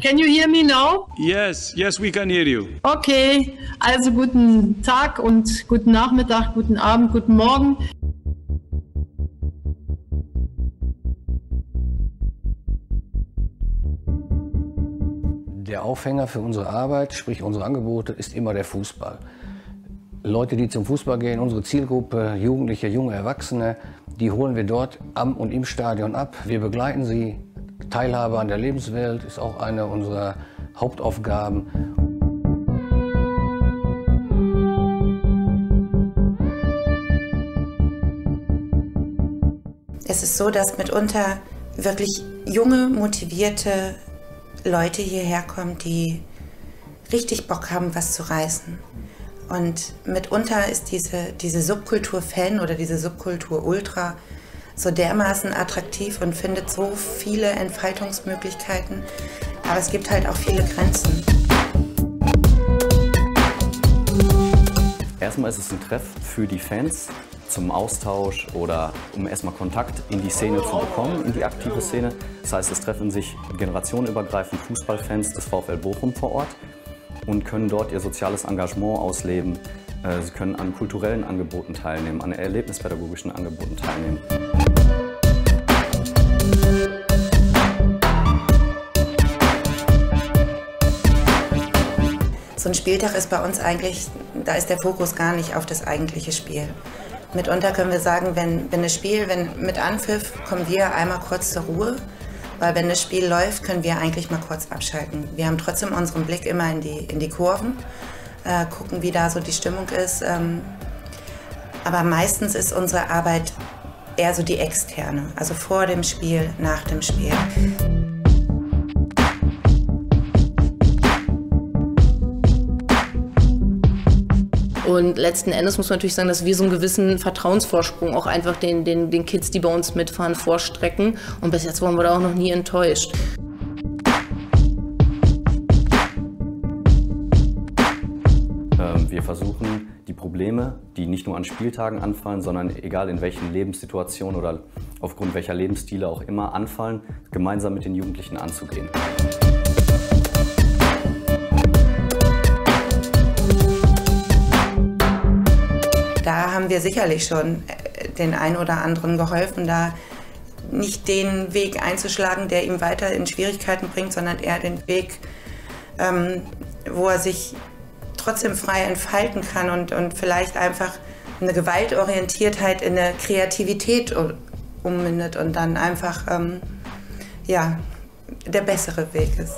Can you hear me now? Yes, yes, we can hear you. Okay, also guten Tag und guten Nachmittag, guten Abend, guten Morgen. Der Aufhänger für unsere Arbeit, sprich unsere Angebote, ist immer der Fußball. Leute, die zum Fußball gehen, unsere Zielgruppe, Jugendliche, junge Erwachsene, die holen wir dort am und im Stadion ab. Wir begleiten sie Teilhabe an der Lebenswelt ist auch eine unserer Hauptaufgaben. Es ist so, dass mitunter wirklich junge, motivierte Leute hierher kommen, die richtig Bock haben, was zu reißen. Und mitunter ist diese, diese Subkultur Fan oder diese Subkultur Ultra so dermaßen attraktiv und findet so viele Entfaltungsmöglichkeiten. Aber es gibt halt auch viele Grenzen. Erstmal ist es ein Treff für die Fans zum Austausch oder um erstmal Kontakt in die Szene zu bekommen, in die aktive Szene. Das heißt, es treffen sich generationenübergreifend Fußballfans des VfL Bochum vor Ort und können dort ihr soziales Engagement ausleben, äh, Sie können an kulturellen Angeboten teilnehmen, an erlebnispädagogischen Angeboten teilnehmen. So ein Spieltag ist bei uns eigentlich, da ist der Fokus gar nicht auf das eigentliche Spiel. Mitunter können wir sagen, wenn, wenn das Spiel, wenn mit Anpfiff kommen wir einmal kurz zur Ruhe, weil wenn das Spiel läuft, können wir eigentlich mal kurz abschalten. Wir haben trotzdem unseren Blick immer in die, in die Kurven äh, gucken, wie da so die Stimmung ist. Ähm, aber meistens ist unsere Arbeit eher so die externe, also vor dem Spiel, nach dem Spiel. Und letzten Endes muss man natürlich sagen, dass wir so einen gewissen Vertrauensvorsprung auch einfach den, den, den Kids, die bei uns mitfahren, vorstrecken. Und bis jetzt wurden wir da auch noch nie enttäuscht. versuchen, die Probleme, die nicht nur an Spieltagen anfallen, sondern egal in welchen Lebenssituationen oder aufgrund welcher Lebensstile auch immer anfallen, gemeinsam mit den Jugendlichen anzugehen. Da haben wir sicherlich schon äh, den einen oder anderen geholfen, da nicht den Weg einzuschlagen, der ihm weiter in Schwierigkeiten bringt, sondern eher den Weg, ähm, wo er sich trotzdem frei entfalten kann und, und vielleicht einfach eine Gewaltorientiertheit in eine Kreativität ummündet und dann einfach ähm, ja, der bessere Weg ist.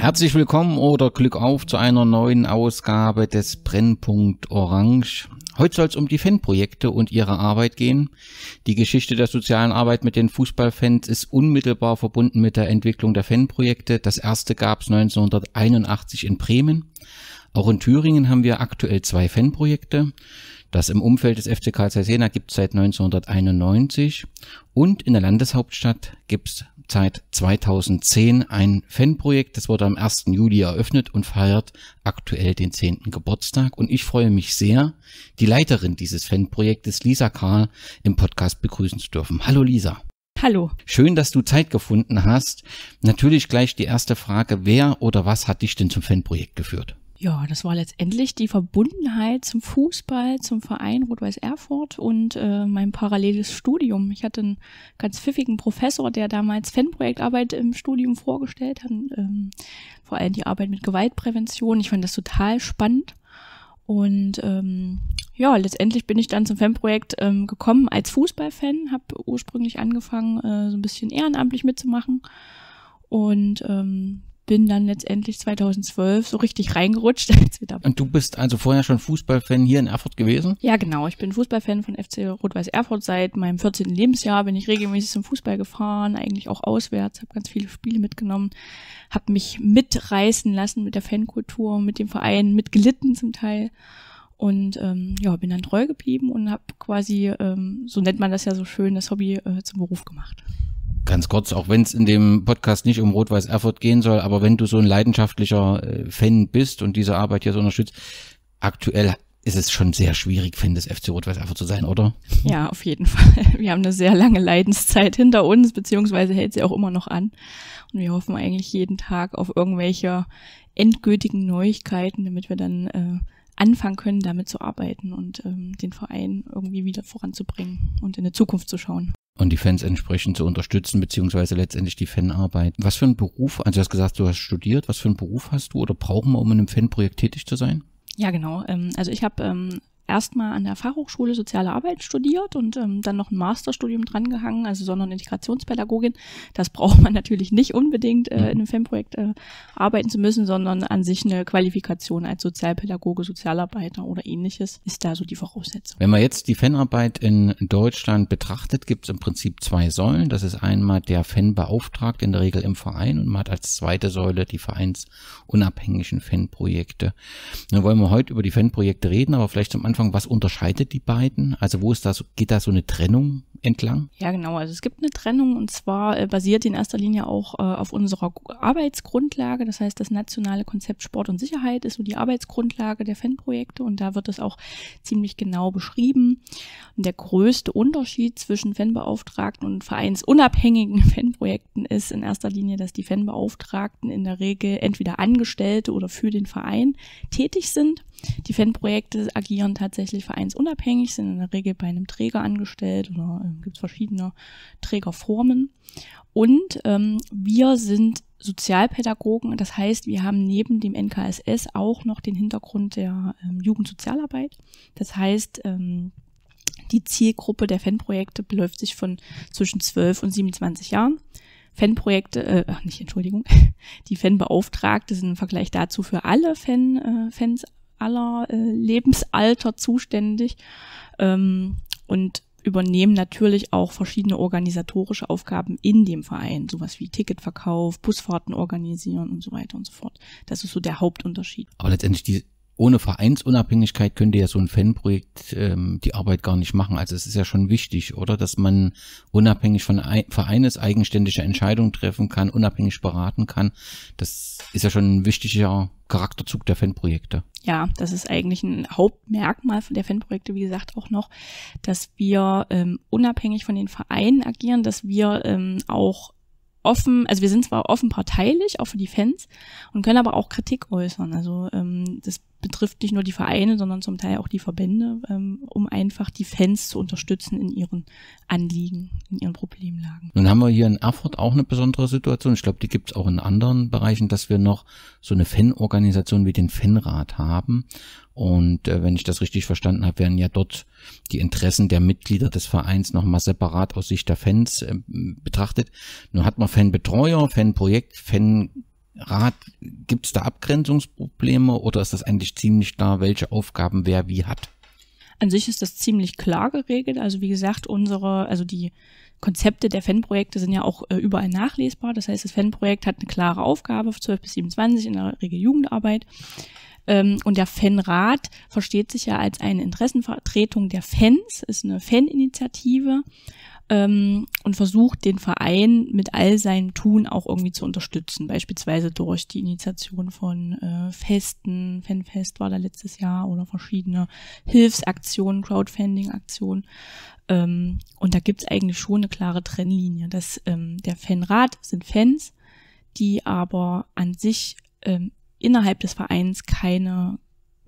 Herzlich willkommen oder Glück auf zu einer neuen Ausgabe des Brennpunkt Orange. Heute soll es um die Fanprojekte und ihre Arbeit gehen. Die Geschichte der sozialen Arbeit mit den Fußballfans ist unmittelbar verbunden mit der Entwicklung der Fanprojekte. Das erste gab es 1981 in Bremen. Auch in Thüringen haben wir aktuell zwei Fanprojekte. Das im Umfeld des FC Karlsruhe Jena gibt es seit 1991 und in der Landeshauptstadt gibt es seit 2010 ein Fanprojekt. Das wurde am 1. Juli eröffnet und feiert aktuell den 10. Geburtstag. Und ich freue mich sehr, die Leiterin dieses Fanprojektes, Lisa Karl, im Podcast begrüßen zu dürfen. Hallo Lisa. Hallo. Schön, dass du Zeit gefunden hast. Natürlich gleich die erste Frage. Wer oder was hat dich denn zum Fanprojekt geführt? ja, das war letztendlich die Verbundenheit zum Fußball, zum Verein Rot-Weiß Erfurt und äh, mein paralleles Studium. Ich hatte einen ganz pfiffigen Professor, der damals Fanprojektarbeit im Studium vorgestellt hat, ähm, vor allem die Arbeit mit Gewaltprävention. Ich fand das total spannend. Und ähm, ja, letztendlich bin ich dann zum Fanprojekt ähm, gekommen als Fußballfan, habe ursprünglich angefangen, äh, so ein bisschen ehrenamtlich mitzumachen und ähm, bin dann letztendlich 2012 so richtig reingerutscht. Und du bist also vorher schon Fußballfan hier in Erfurt gewesen? Ja, genau. Ich bin Fußballfan von FC Rot-Weiß Erfurt. Seit meinem 14. Lebensjahr bin ich regelmäßig zum Fußball gefahren, eigentlich auch auswärts, habe ganz viele Spiele mitgenommen, habe mich mitreißen lassen mit der Fankultur, mit dem Verein, mitgelitten zum Teil und ähm, ja, bin dann treu geblieben und habe quasi, ähm, so nennt man das ja so schön, das Hobby äh, zum Beruf gemacht ganz kurz, auch wenn es in dem Podcast nicht um Rot-Weiß Erfurt gehen soll, aber wenn du so ein leidenschaftlicher äh, Fan bist und diese Arbeit hier so unterstützt, aktuell ist es schon sehr schwierig, Fan des FC Rot-Weiß Erfurt zu sein, oder? Ja, auf jeden Fall. Wir haben eine sehr lange Leidenszeit hinter uns, beziehungsweise hält sie auch immer noch an. Und wir hoffen eigentlich jeden Tag auf irgendwelche endgültigen Neuigkeiten, damit wir dann äh, anfangen können, damit zu arbeiten und ähm, den Verein irgendwie wieder voranzubringen und in die Zukunft zu schauen und die Fans entsprechend zu unterstützen, beziehungsweise letztendlich die Fanarbeit. Was für einen Beruf, also du hast gesagt, du hast studiert, was für einen Beruf hast du oder brauchen wir, um in einem Fanprojekt tätig zu sein? Ja, genau. Ähm, also ich habe ähm, erstmal an der Fachhochschule Soziale Arbeit studiert und ähm, dann noch ein Masterstudium drangehangen, also Sonder- und Integrationspädagogin. Das braucht man natürlich nicht unbedingt äh, in mhm. einem FEM-Projekt äh, arbeiten zu müssen, sondern an sich eine Qualifikation als Sozialpädagoge, Sozialarbeiter oder ähnliches ist da so die Voraussetzung. Wenn man jetzt die FEM-Arbeit in Deutschland betrachtet, gibt es im Prinzip zwei Säulen. Das ist einmal der FEM-Beauftragte, in der Regel im Verein, und man hat als zweite Säule die vereinsunabhängigen FEM-Projekte. Dann wollen wir heute über die FEM-Projekte reden, aber vielleicht zum Anfang Anfang, was unterscheidet die beiden? Also wo ist das, geht da so eine Trennung entlang? Ja, genau. Also es gibt eine Trennung und zwar äh, basiert in erster Linie auch äh, auf unserer Arbeitsgrundlage. Das heißt, das nationale Konzept Sport und Sicherheit ist so die Arbeitsgrundlage der Fanprojekte und da wird das auch ziemlich genau beschrieben. Und der größte Unterschied zwischen Fanbeauftragten und vereinsunabhängigen Fanprojekten ist in erster Linie, dass die Fanbeauftragten in der Regel entweder Angestellte oder für den Verein tätig sind. Die Fanprojekte agieren tatsächlich vereinsunabhängig, sind in der Regel bei einem Träger angestellt oder äh, gibt es verschiedene Trägerformen. Und ähm, wir sind Sozialpädagogen, das heißt, wir haben neben dem NKSS auch noch den Hintergrund der ähm, Jugendsozialarbeit. Das heißt, ähm, die Zielgruppe der Fanprojekte beläuft sich von zwischen 12 und 27 Jahren. Fanprojekte, äh, nicht, Entschuldigung, die Fanbeauftragte sind im Vergleich dazu für alle Fan, äh, Fans aller äh, Lebensalter zuständig ähm, und übernehmen natürlich auch verschiedene organisatorische Aufgaben in dem Verein, sowas wie Ticketverkauf, Busfahrten organisieren und so weiter und so fort. Das ist so der Hauptunterschied. Aber letztendlich die, ohne Vereinsunabhängigkeit könnte ja so ein Fanprojekt ähm, die Arbeit gar nicht machen. Also es ist ja schon wichtig, oder? Dass man unabhängig von Vereines eigenständige Entscheidungen treffen kann, unabhängig beraten kann. Das ist ja schon ein wichtiger Charakterzug der Fanprojekte. Ja, das ist eigentlich ein Hauptmerkmal von der Fanprojekte, wie gesagt, auch noch, dass wir ähm, unabhängig von den Vereinen agieren, dass wir ähm, auch offen, also wir sind zwar offen parteilich, auch für die Fans, und können aber auch Kritik äußern. Also ähm, das betrifft nicht nur die Vereine, sondern zum Teil auch die Verbände, ähm, um einfach die Fans zu unterstützen in ihren Anliegen, in ihren Problemlagen. Nun haben wir hier in Erfurt auch eine besondere Situation. Ich glaube, die gibt es auch in anderen Bereichen, dass wir noch so eine Fanorganisation wie den Fanrat haben. Und äh, wenn ich das richtig verstanden habe, werden ja dort die Interessen der Mitglieder des Vereins nochmal separat aus Sicht der Fans äh, betrachtet. Nun hat man Fanbetreuer, Fanprojekt, Fan Rat, gibt es da Abgrenzungsprobleme oder ist das eigentlich ziemlich klar, welche Aufgaben wer wie hat? An sich ist das ziemlich klar geregelt. Also wie gesagt, unsere, also die Konzepte der Fanprojekte sind ja auch äh, überall nachlesbar. Das heißt, das Fanprojekt hat eine klare Aufgabe, 12 bis 27 in der Regel Jugendarbeit. Ähm, und der Fanrat versteht sich ja als eine Interessenvertretung der Fans, ist eine Faninitiative ähm, und versucht, den Verein mit all seinem Tun auch irgendwie zu unterstützen, beispielsweise durch die Initiation von äh, Festen, Fanfest war da letztes Jahr oder verschiedene Hilfsaktionen, Crowdfunding-Aktionen. Ähm, und da gibt es eigentlich schon eine klare Trennlinie, dass ähm, der Fanrat sind Fans, die aber an sich ähm, innerhalb des Vereins keine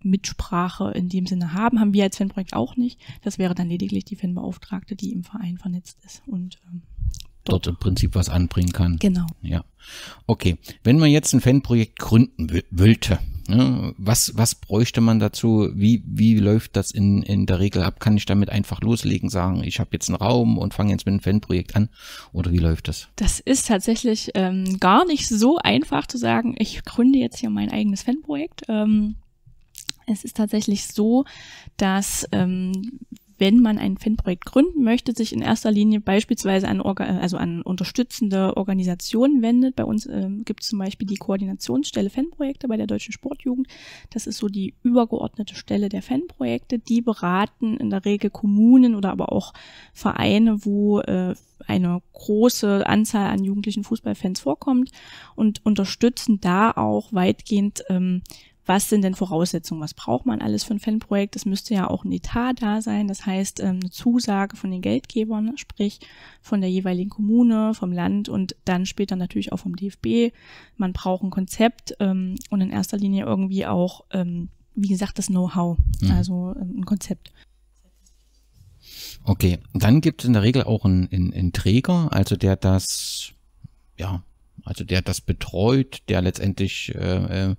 Mitsprache in dem Sinne haben, haben wir als Fanprojekt auch nicht. Das wäre dann lediglich die Fanbeauftragte, die im Verein vernetzt ist und ähm, dort, dort im Prinzip was anbringen kann. Genau. Ja. Okay. Wenn man jetzt ein Fanprojekt gründen wollte, ne, was, was bräuchte man dazu? Wie, wie läuft das in, in der Regel ab? Kann ich damit einfach loslegen, sagen, ich habe jetzt einen Raum und fange jetzt mit einem Fanprojekt an? Oder wie läuft das? Das ist tatsächlich ähm, gar nicht so einfach zu sagen, ich gründe jetzt hier mein eigenes Fanprojekt. Ähm, es ist tatsächlich so, dass ähm, wenn man ein Fanprojekt gründen möchte, sich in erster Linie beispielsweise an, Orga also an unterstützende Organisationen wendet. Bei uns ähm, gibt es zum Beispiel die Koordinationsstelle Fanprojekte bei der Deutschen Sportjugend. Das ist so die übergeordnete Stelle der Fanprojekte. Die beraten in der Regel Kommunen oder aber auch Vereine, wo äh, eine große Anzahl an jugendlichen Fußballfans vorkommt und unterstützen da auch weitgehend ähm, was sind denn Voraussetzungen, was braucht man alles für ein Fanprojekt? Es müsste ja auch ein Etat da sein, das heißt ähm, eine Zusage von den Geldgebern, sprich von der jeweiligen Kommune, vom Land und dann später natürlich auch vom DFB. Man braucht ein Konzept ähm, und in erster Linie irgendwie auch, ähm, wie gesagt, das Know-how, mhm. also ähm, ein Konzept. Okay, dann gibt es in der Regel auch einen, einen, einen Träger, also der das, ja, also der das betreut, der letztendlich äh, äh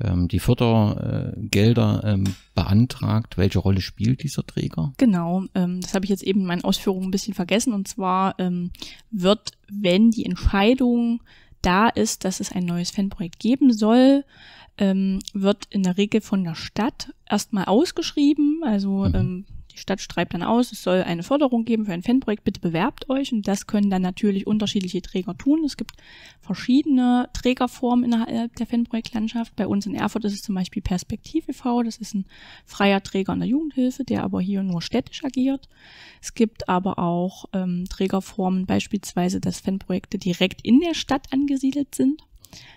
ähm, die Fördergelder ähm, beantragt. Welche Rolle spielt dieser Träger? Genau, ähm, das habe ich jetzt eben in meinen Ausführungen ein bisschen vergessen. Und zwar wird, wenn die Entscheidung da ist, dass es ein neues Fanprojekt geben soll, wird in der Regel von der Stadt erstmal ausgeschrieben. Also mhm. Die Stadt schreibt dann aus, es soll eine Förderung geben für ein Fanprojekt, bitte bewerbt euch. Und das können dann natürlich unterschiedliche Träger tun. Es gibt verschiedene Trägerformen innerhalb der Fanprojektlandschaft. Bei uns in Erfurt ist es zum Beispiel Perspektiv e.V., das ist ein freier Träger in der Jugendhilfe, der aber hier nur städtisch agiert. Es gibt aber auch ähm, Trägerformen, beispielsweise, dass Fanprojekte direkt in der Stadt angesiedelt sind.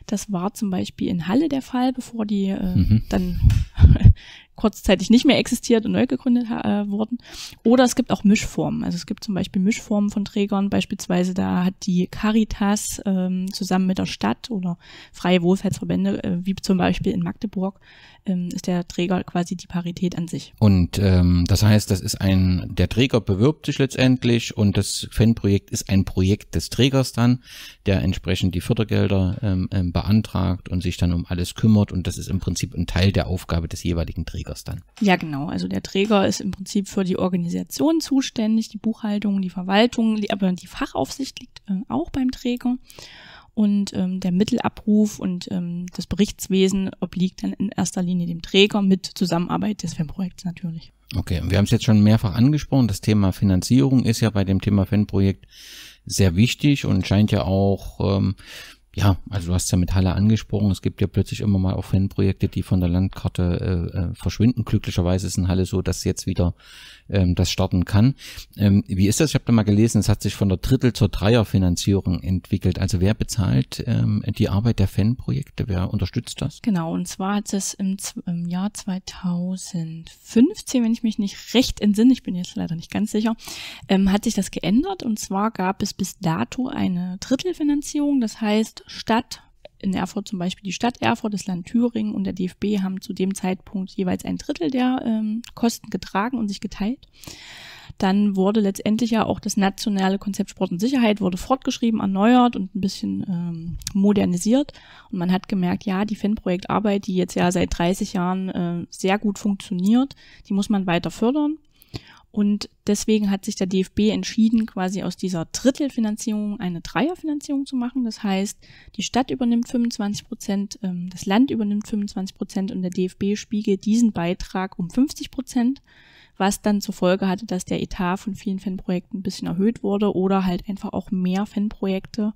Das war zum Beispiel in Halle der Fall, bevor die äh, mhm. dann kurzzeitig nicht mehr existiert und neu gegründet äh, wurden. Oder es gibt auch Mischformen. Also es gibt zum Beispiel Mischformen von Trägern. Beispielsweise da hat die Caritas ähm, zusammen mit der Stadt oder freie Wohlfahrtsverbände, äh, wie zum Beispiel in Magdeburg, ähm, ist der Träger quasi die Parität an sich. Und ähm, das heißt, das ist ein, der Träger bewirbt sich letztendlich und das Fanprojekt ist ein Projekt des Trägers dann, der entsprechend die Fördergelder ähm, ähm beantragt und sich dann um alles kümmert. Und das ist im Prinzip ein Teil der Aufgabe des jeweiligen Trägers. Trägers dann. Ja, genau. Also der Träger ist im Prinzip für die Organisation zuständig, die Buchhaltung, die Verwaltung, aber die Fachaufsicht liegt ähm, auch beim Träger. Und ähm, der Mittelabruf und ähm, das Berichtswesen obliegt dann in erster Linie dem Träger mit Zusammenarbeit des FEM-Projekts natürlich. Okay, und wir haben es jetzt schon mehrfach angesprochen. Das Thema Finanzierung ist ja bei dem Thema FEM-Projekt sehr wichtig und scheint ja auch ähm, ja, also du hast ja mit Halle angesprochen, es gibt ja plötzlich immer mal auch Fanprojekte, die von der Landkarte äh, äh verschwinden. Glücklicherweise ist in Halle so, dass jetzt wieder ähm, das starten kann. Ähm, wie ist das? Ich habe da mal gelesen, es hat sich von der Drittel- zur Dreierfinanzierung entwickelt. Also wer bezahlt ähm, die Arbeit der Fanprojekte? Wer unterstützt das? Genau, und zwar hat es im, im Jahr 2015, wenn ich mich nicht recht entsinne, ich bin jetzt leider nicht ganz sicher, ähm, hat sich das geändert. Und zwar gab es bis dato eine Drittelfinanzierung. Das heißt, statt in Erfurt zum Beispiel die Stadt Erfurt, das Land Thüringen und der DFB haben zu dem Zeitpunkt jeweils ein Drittel der ähm, Kosten getragen und sich geteilt. Dann wurde letztendlich ja auch das nationale Konzept Sport und Sicherheit wurde fortgeschrieben, erneuert und ein bisschen ähm, modernisiert. Und man hat gemerkt, ja, die Fanprojektarbeit, die jetzt ja seit 30 Jahren äh, sehr gut funktioniert, die muss man weiter fördern. Und deswegen hat sich der DFB entschieden, quasi aus dieser Drittelfinanzierung eine Dreierfinanzierung zu machen. Das heißt, die Stadt übernimmt 25 Prozent, ähm, das Land übernimmt 25 Prozent und der DFB spiegelt diesen Beitrag um 50 Prozent was dann zur Folge hatte, dass der Etat von vielen Fanprojekten ein bisschen erhöht wurde oder halt einfach auch mehr Fanprojekte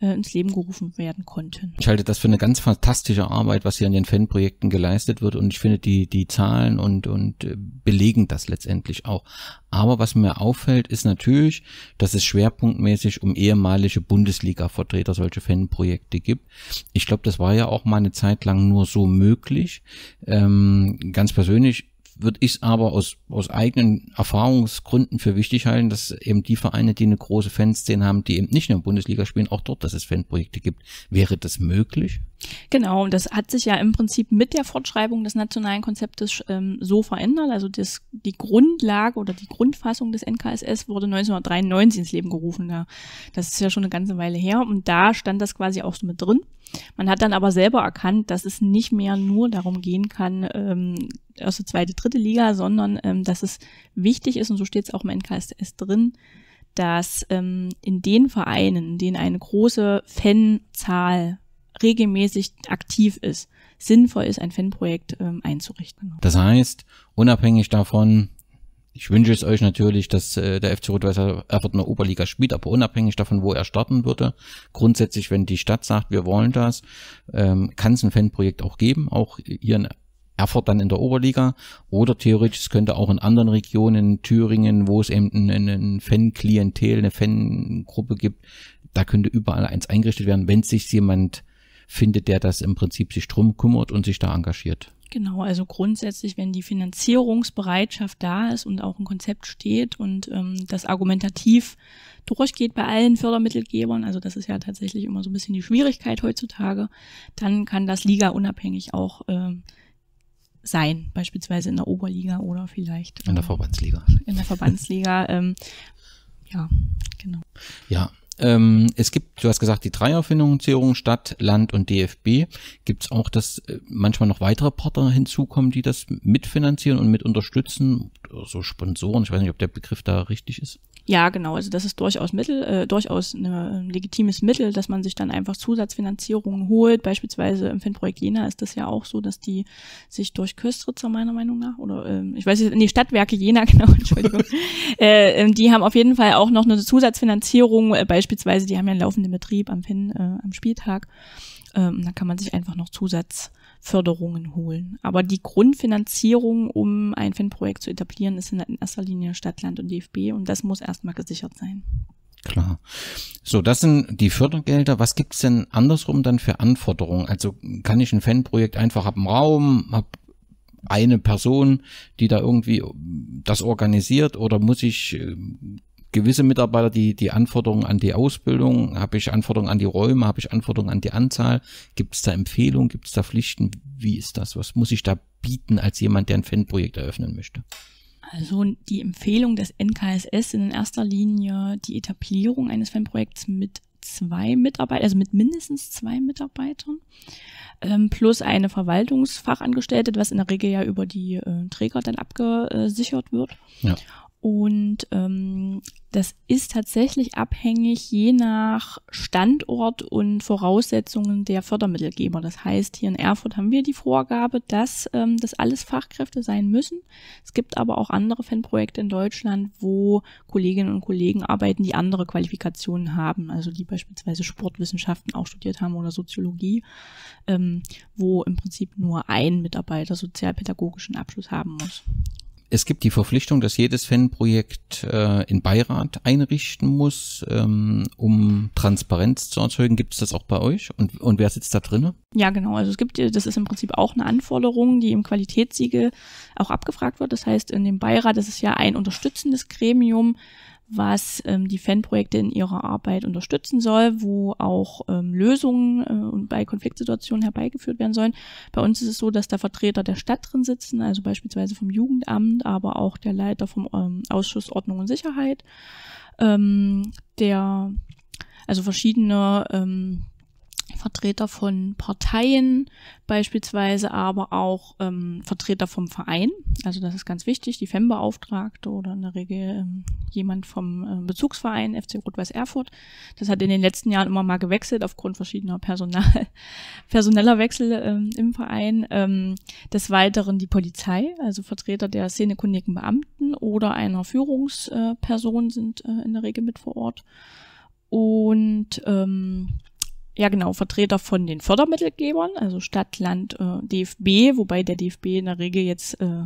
äh, ins Leben gerufen werden konnten. Ich halte das für eine ganz fantastische Arbeit, was hier an den Fanprojekten geleistet wird und ich finde die, die Zahlen und, und äh, belegen das letztendlich auch. Aber was mir auffällt, ist natürlich, dass es schwerpunktmäßig um ehemalige Bundesliga-Vertreter solche Fanprojekte gibt. Ich glaube, das war ja auch mal eine Zeit lang nur so möglich. Ähm, ganz persönlich, würde ich aber aus, aus eigenen Erfahrungsgründen für wichtig halten, dass eben die Vereine, die eine große Fanszene haben, die eben nicht nur in der Bundesliga spielen, auch dort, dass es Fanprojekte gibt. Wäre das möglich? Genau, und das hat sich ja im Prinzip mit der Fortschreibung des nationalen Konzeptes ähm, so verändert. Also das, die Grundlage oder die Grundfassung des NKSS wurde 1993 ins Leben gerufen. Ja. Das ist ja schon eine ganze Weile her und da stand das quasi auch so mit drin. Man hat dann aber selber erkannt, dass es nicht mehr nur darum gehen kann, ähm, erste, zweite, dritte Liga, sondern ähm, dass es wichtig ist, und so steht es auch im NKSS drin, dass ähm, in den Vereinen, in denen eine große Fanzahl regelmäßig aktiv ist, sinnvoll ist, ein Fanprojekt ähm, einzurichten. Das heißt, unabhängig davon, ich wünsche es euch natürlich, dass äh, der FC Rot-Weiß Erfurt in der Oberliga spielt, aber unabhängig davon, wo er starten würde. Grundsätzlich, wenn die Stadt sagt, wir wollen das, ähm, kann es ein Fanprojekt auch geben, auch hier in Erfurt dann in der Oberliga oder theoretisch es könnte auch in anderen Regionen, Thüringen, wo es eben ein, ein Fan-Klientel, eine Fangruppe gibt, da könnte überall eins eingerichtet werden, wenn sich jemand findet, der das im Prinzip sich drum kümmert und sich da engagiert. Genau, also grundsätzlich, wenn die Finanzierungsbereitschaft da ist und auch ein Konzept steht und ähm, das argumentativ durchgeht bei allen Fördermittelgebern, also das ist ja tatsächlich immer so ein bisschen die Schwierigkeit heutzutage, dann kann das Liga unabhängig auch ähm, sein, beispielsweise in der Oberliga oder vielleicht. Äh, in der ähm, Verbandsliga. In der Verbandsliga, ähm, ja, genau. Ja, ähm, es gibt, du hast gesagt, die Dreierfinanzierung Stadt, Land und DFB. Gibt es auch, dass äh, manchmal noch weitere Partner hinzukommen, die das mitfinanzieren und mit unterstützen? So Sponsoren, ich weiß nicht, ob der Begriff da richtig ist. Ja, genau. Also das ist durchaus Mittel, äh, durchaus ein legitimes Mittel, dass man sich dann einfach Zusatzfinanzierungen holt. Beispielsweise im FIN-Projekt Jena ist das ja auch so, dass die sich durch Köstritzer meiner Meinung nach oder ähm, ich weiß nicht, nee, Stadtwerke Jena, genau, Entschuldigung, äh, ähm, die haben auf jeden Fall auch noch eine Zusatzfinanzierung. Äh, beispielsweise, die haben ja einen laufenden Betrieb am FIN äh, am Spieltag. Ähm, da kann man sich einfach noch Zusatz Förderungen holen. Aber die Grundfinanzierung, um ein Fanprojekt zu etablieren, ist in erster Linie Stadt, Land und DFB und das muss erstmal gesichert sein. Klar. So, das sind die Fördergelder. Was gibt es denn andersrum dann für Anforderungen? Also kann ich ein Fanprojekt einfach ab dem Raum, ab eine Person, die da irgendwie das organisiert oder muss ich äh, gewisse Mitarbeiter, die die Anforderungen an die Ausbildung, habe ich Anforderungen an die Räume, habe ich Anforderungen an die Anzahl, gibt es da Empfehlungen, gibt es da Pflichten, wie ist das, was muss ich da bieten als jemand, der ein Fanprojekt eröffnen möchte? Also die Empfehlung des NKSS sind in erster Linie die Etablierung eines Fanprojekts mit zwei Mitarbeitern, also mit mindestens zwei Mitarbeitern, ähm, plus eine Verwaltungsfachangestellte, was in der Regel ja über die äh, Träger dann abgesichert wird. Ja. Und ähm, das ist tatsächlich abhängig je nach Standort und Voraussetzungen der Fördermittelgeber. Das heißt, hier in Erfurt haben wir die Vorgabe, dass ähm, das alles Fachkräfte sein müssen. Es gibt aber auch andere Fanprojekte in Deutschland, wo Kolleginnen und Kollegen arbeiten, die andere Qualifikationen haben, also die beispielsweise Sportwissenschaften auch studiert haben oder Soziologie, ähm, wo im Prinzip nur ein Mitarbeiter sozialpädagogischen Abschluss haben muss es gibt die Verpflichtung, dass jedes Fanprojekt äh, in Beirat einrichten muss, ähm, um Transparenz zu erzeugen. Gibt es das auch bei euch? Und, und wer sitzt da drin? Ja, genau. Also es gibt, das ist im Prinzip auch eine Anforderung, die im Qualitätssiegel auch abgefragt wird. Das heißt, in dem Beirat ist es ja ein unterstützendes Gremium, was ähm, die Fanprojekte in ihrer Arbeit unterstützen soll, wo auch ähm, Lösungen äh, bei Konfliktsituationen herbeigeführt werden sollen. Bei uns ist es so, dass da Vertreter der Stadt drin sitzen, also beispielsweise vom Jugendamt, aber auch der Leiter vom ähm, Ausschuss Ordnung und Sicherheit, ähm, der also verschiedene ähm, Vertreter von Parteien beispielsweise, aber auch ähm, Vertreter vom Verein. Also das ist ganz wichtig, die FEM-Beauftragte oder in der Regel ähm, jemand vom äh, Bezugsverein FC Rot-Weiß Erfurt. Das hat in den letzten Jahren immer mal gewechselt aufgrund verschiedener Personal, personeller Wechsel ähm, im Verein. Ähm, des Weiteren die Polizei, also Vertreter der szenekundigen Beamten oder einer Führungsperson sind äh, in der Regel mit vor Ort. Und ähm, ja genau, Vertreter von den Fördermittelgebern, also Stadt, Land, äh, DFB, wobei der DFB in der Regel jetzt äh,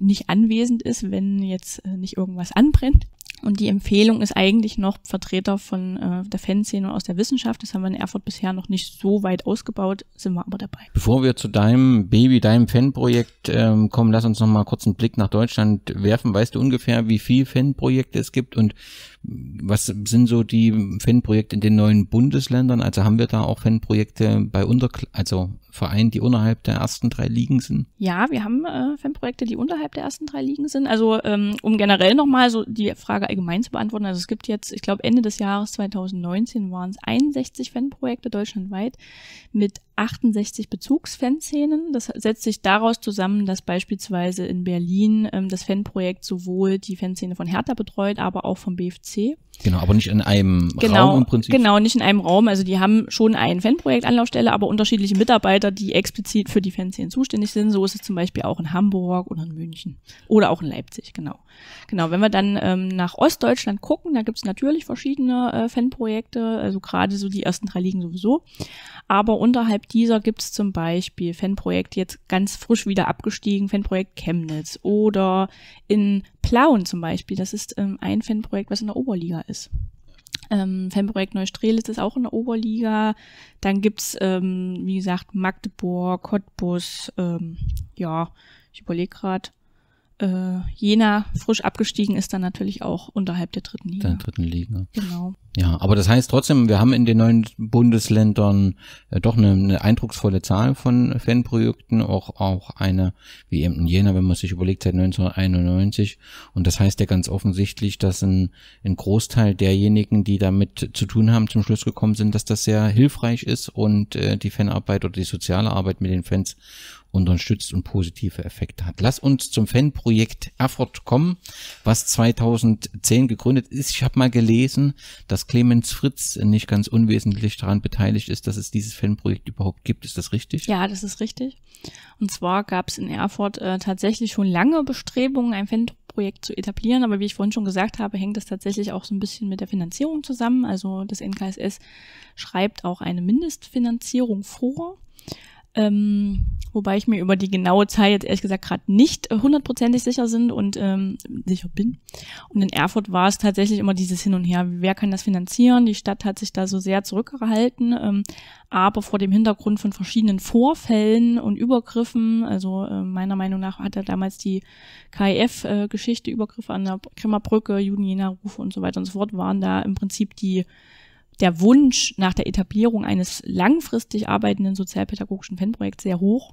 nicht anwesend ist, wenn jetzt äh, nicht irgendwas anbrennt. Und die Empfehlung ist eigentlich noch Vertreter von äh, der Fanszene aus der Wissenschaft. Das haben wir in Erfurt bisher noch nicht so weit ausgebaut, sind wir aber dabei. Bevor wir zu deinem Baby, deinem Fanprojekt ähm, kommen, lass uns noch mal kurz einen Blick nach Deutschland werfen. Weißt du ungefähr, wie viel Fanprojekte es gibt und was sind so die Fanprojekte in den neuen Bundesländern? Also haben wir da auch Fanprojekte bei unter, also Vereinen, die unterhalb der ersten drei Ligen sind? Ja, wir haben äh, Fanprojekte, die unterhalb der ersten drei Ligen sind. Also ähm, um generell nochmal so die Frage allgemein zu beantworten. Also es gibt jetzt, ich glaube Ende des Jahres 2019 waren es 61 Fanprojekte deutschlandweit mit 68 Bezugsfanszenen. Das setzt sich daraus zusammen, dass beispielsweise in Berlin ähm, das Fanprojekt sowohl die Fanszene von Hertha betreut, aber auch vom BFC. Genau, aber nicht in einem genau, Raum im Prinzip. Genau, nicht in einem Raum. Also die haben schon ein Fanprojekt-Anlaufstelle, aber unterschiedliche Mitarbeiter, die explizit für die Fanszenen zuständig sind. So ist es zum Beispiel auch in Hamburg oder in München oder auch in Leipzig, genau. Genau, wenn wir dann ähm, nach Ostdeutschland gucken, da gibt es natürlich verschiedene äh, Fanprojekte, also gerade so die ersten drei liegen sowieso. Aber unterhalb dieser gibt es zum Beispiel Fanprojekte, jetzt ganz frisch wieder abgestiegen, Fanprojekt Chemnitz oder in Plauen zum Beispiel, das ist ähm, ein Fanprojekt, was in der Oberliga ist. Ähm, Fanprojekt Neustrelitz ist auch in der Oberliga. Dann gibt's ähm, wie gesagt, Magdeburg, Cottbus, ähm, ja, ich überlege gerade, äh, Jena frisch abgestiegen ist, dann natürlich auch unterhalb der dritten Liga. Der dritten Liga. Genau. Ja, aber das heißt trotzdem, wir haben in den neuen Bundesländern äh, doch eine, eine, eindrucksvolle Zahl von Fanprojekten, auch, auch eine, wie eben in Jena, wenn man sich überlegt, seit 1991. Und das heißt ja ganz offensichtlich, dass ein, ein Großteil derjenigen, die damit zu tun haben, zum Schluss gekommen sind, dass das sehr hilfreich ist und äh, die Fanarbeit oder die soziale Arbeit mit den Fans unterstützt und positive Effekte hat. Lass uns zum Fanprojekt Erfurt kommen, was 2010 gegründet ist. Ich habe mal gelesen, dass Clemens Fritz nicht ganz unwesentlich daran beteiligt ist, dass es dieses Fanprojekt überhaupt gibt. Ist das richtig? Ja, das ist richtig. Und zwar gab es in Erfurt äh, tatsächlich schon lange Bestrebungen, ein Fanprojekt zu etablieren, aber wie ich vorhin schon gesagt habe, hängt das tatsächlich auch so ein bisschen mit der Finanzierung zusammen. Also das NKSS schreibt auch eine Mindestfinanzierung vor. Ähm, wobei ich mir über die genaue Zahl jetzt ehrlich gesagt gerade nicht hundertprozentig sicher sind und ähm, sicher bin. Und in Erfurt war es tatsächlich immer dieses Hin und Her, wer kann das finanzieren? Die Stadt hat sich da so sehr zurückgehalten, ähm, aber vor dem Hintergrund von verschiedenen Vorfällen und Übergriffen, also äh, meiner Meinung nach hat er damals die KIF-Geschichte, äh, Übergriffe an der Krimmerbrücke, Judenjener Rufe und so weiter und so fort, waren da im Prinzip die der Wunsch nach der Etablierung eines langfristig arbeitenden sozialpädagogischen Fanprojekts sehr hoch.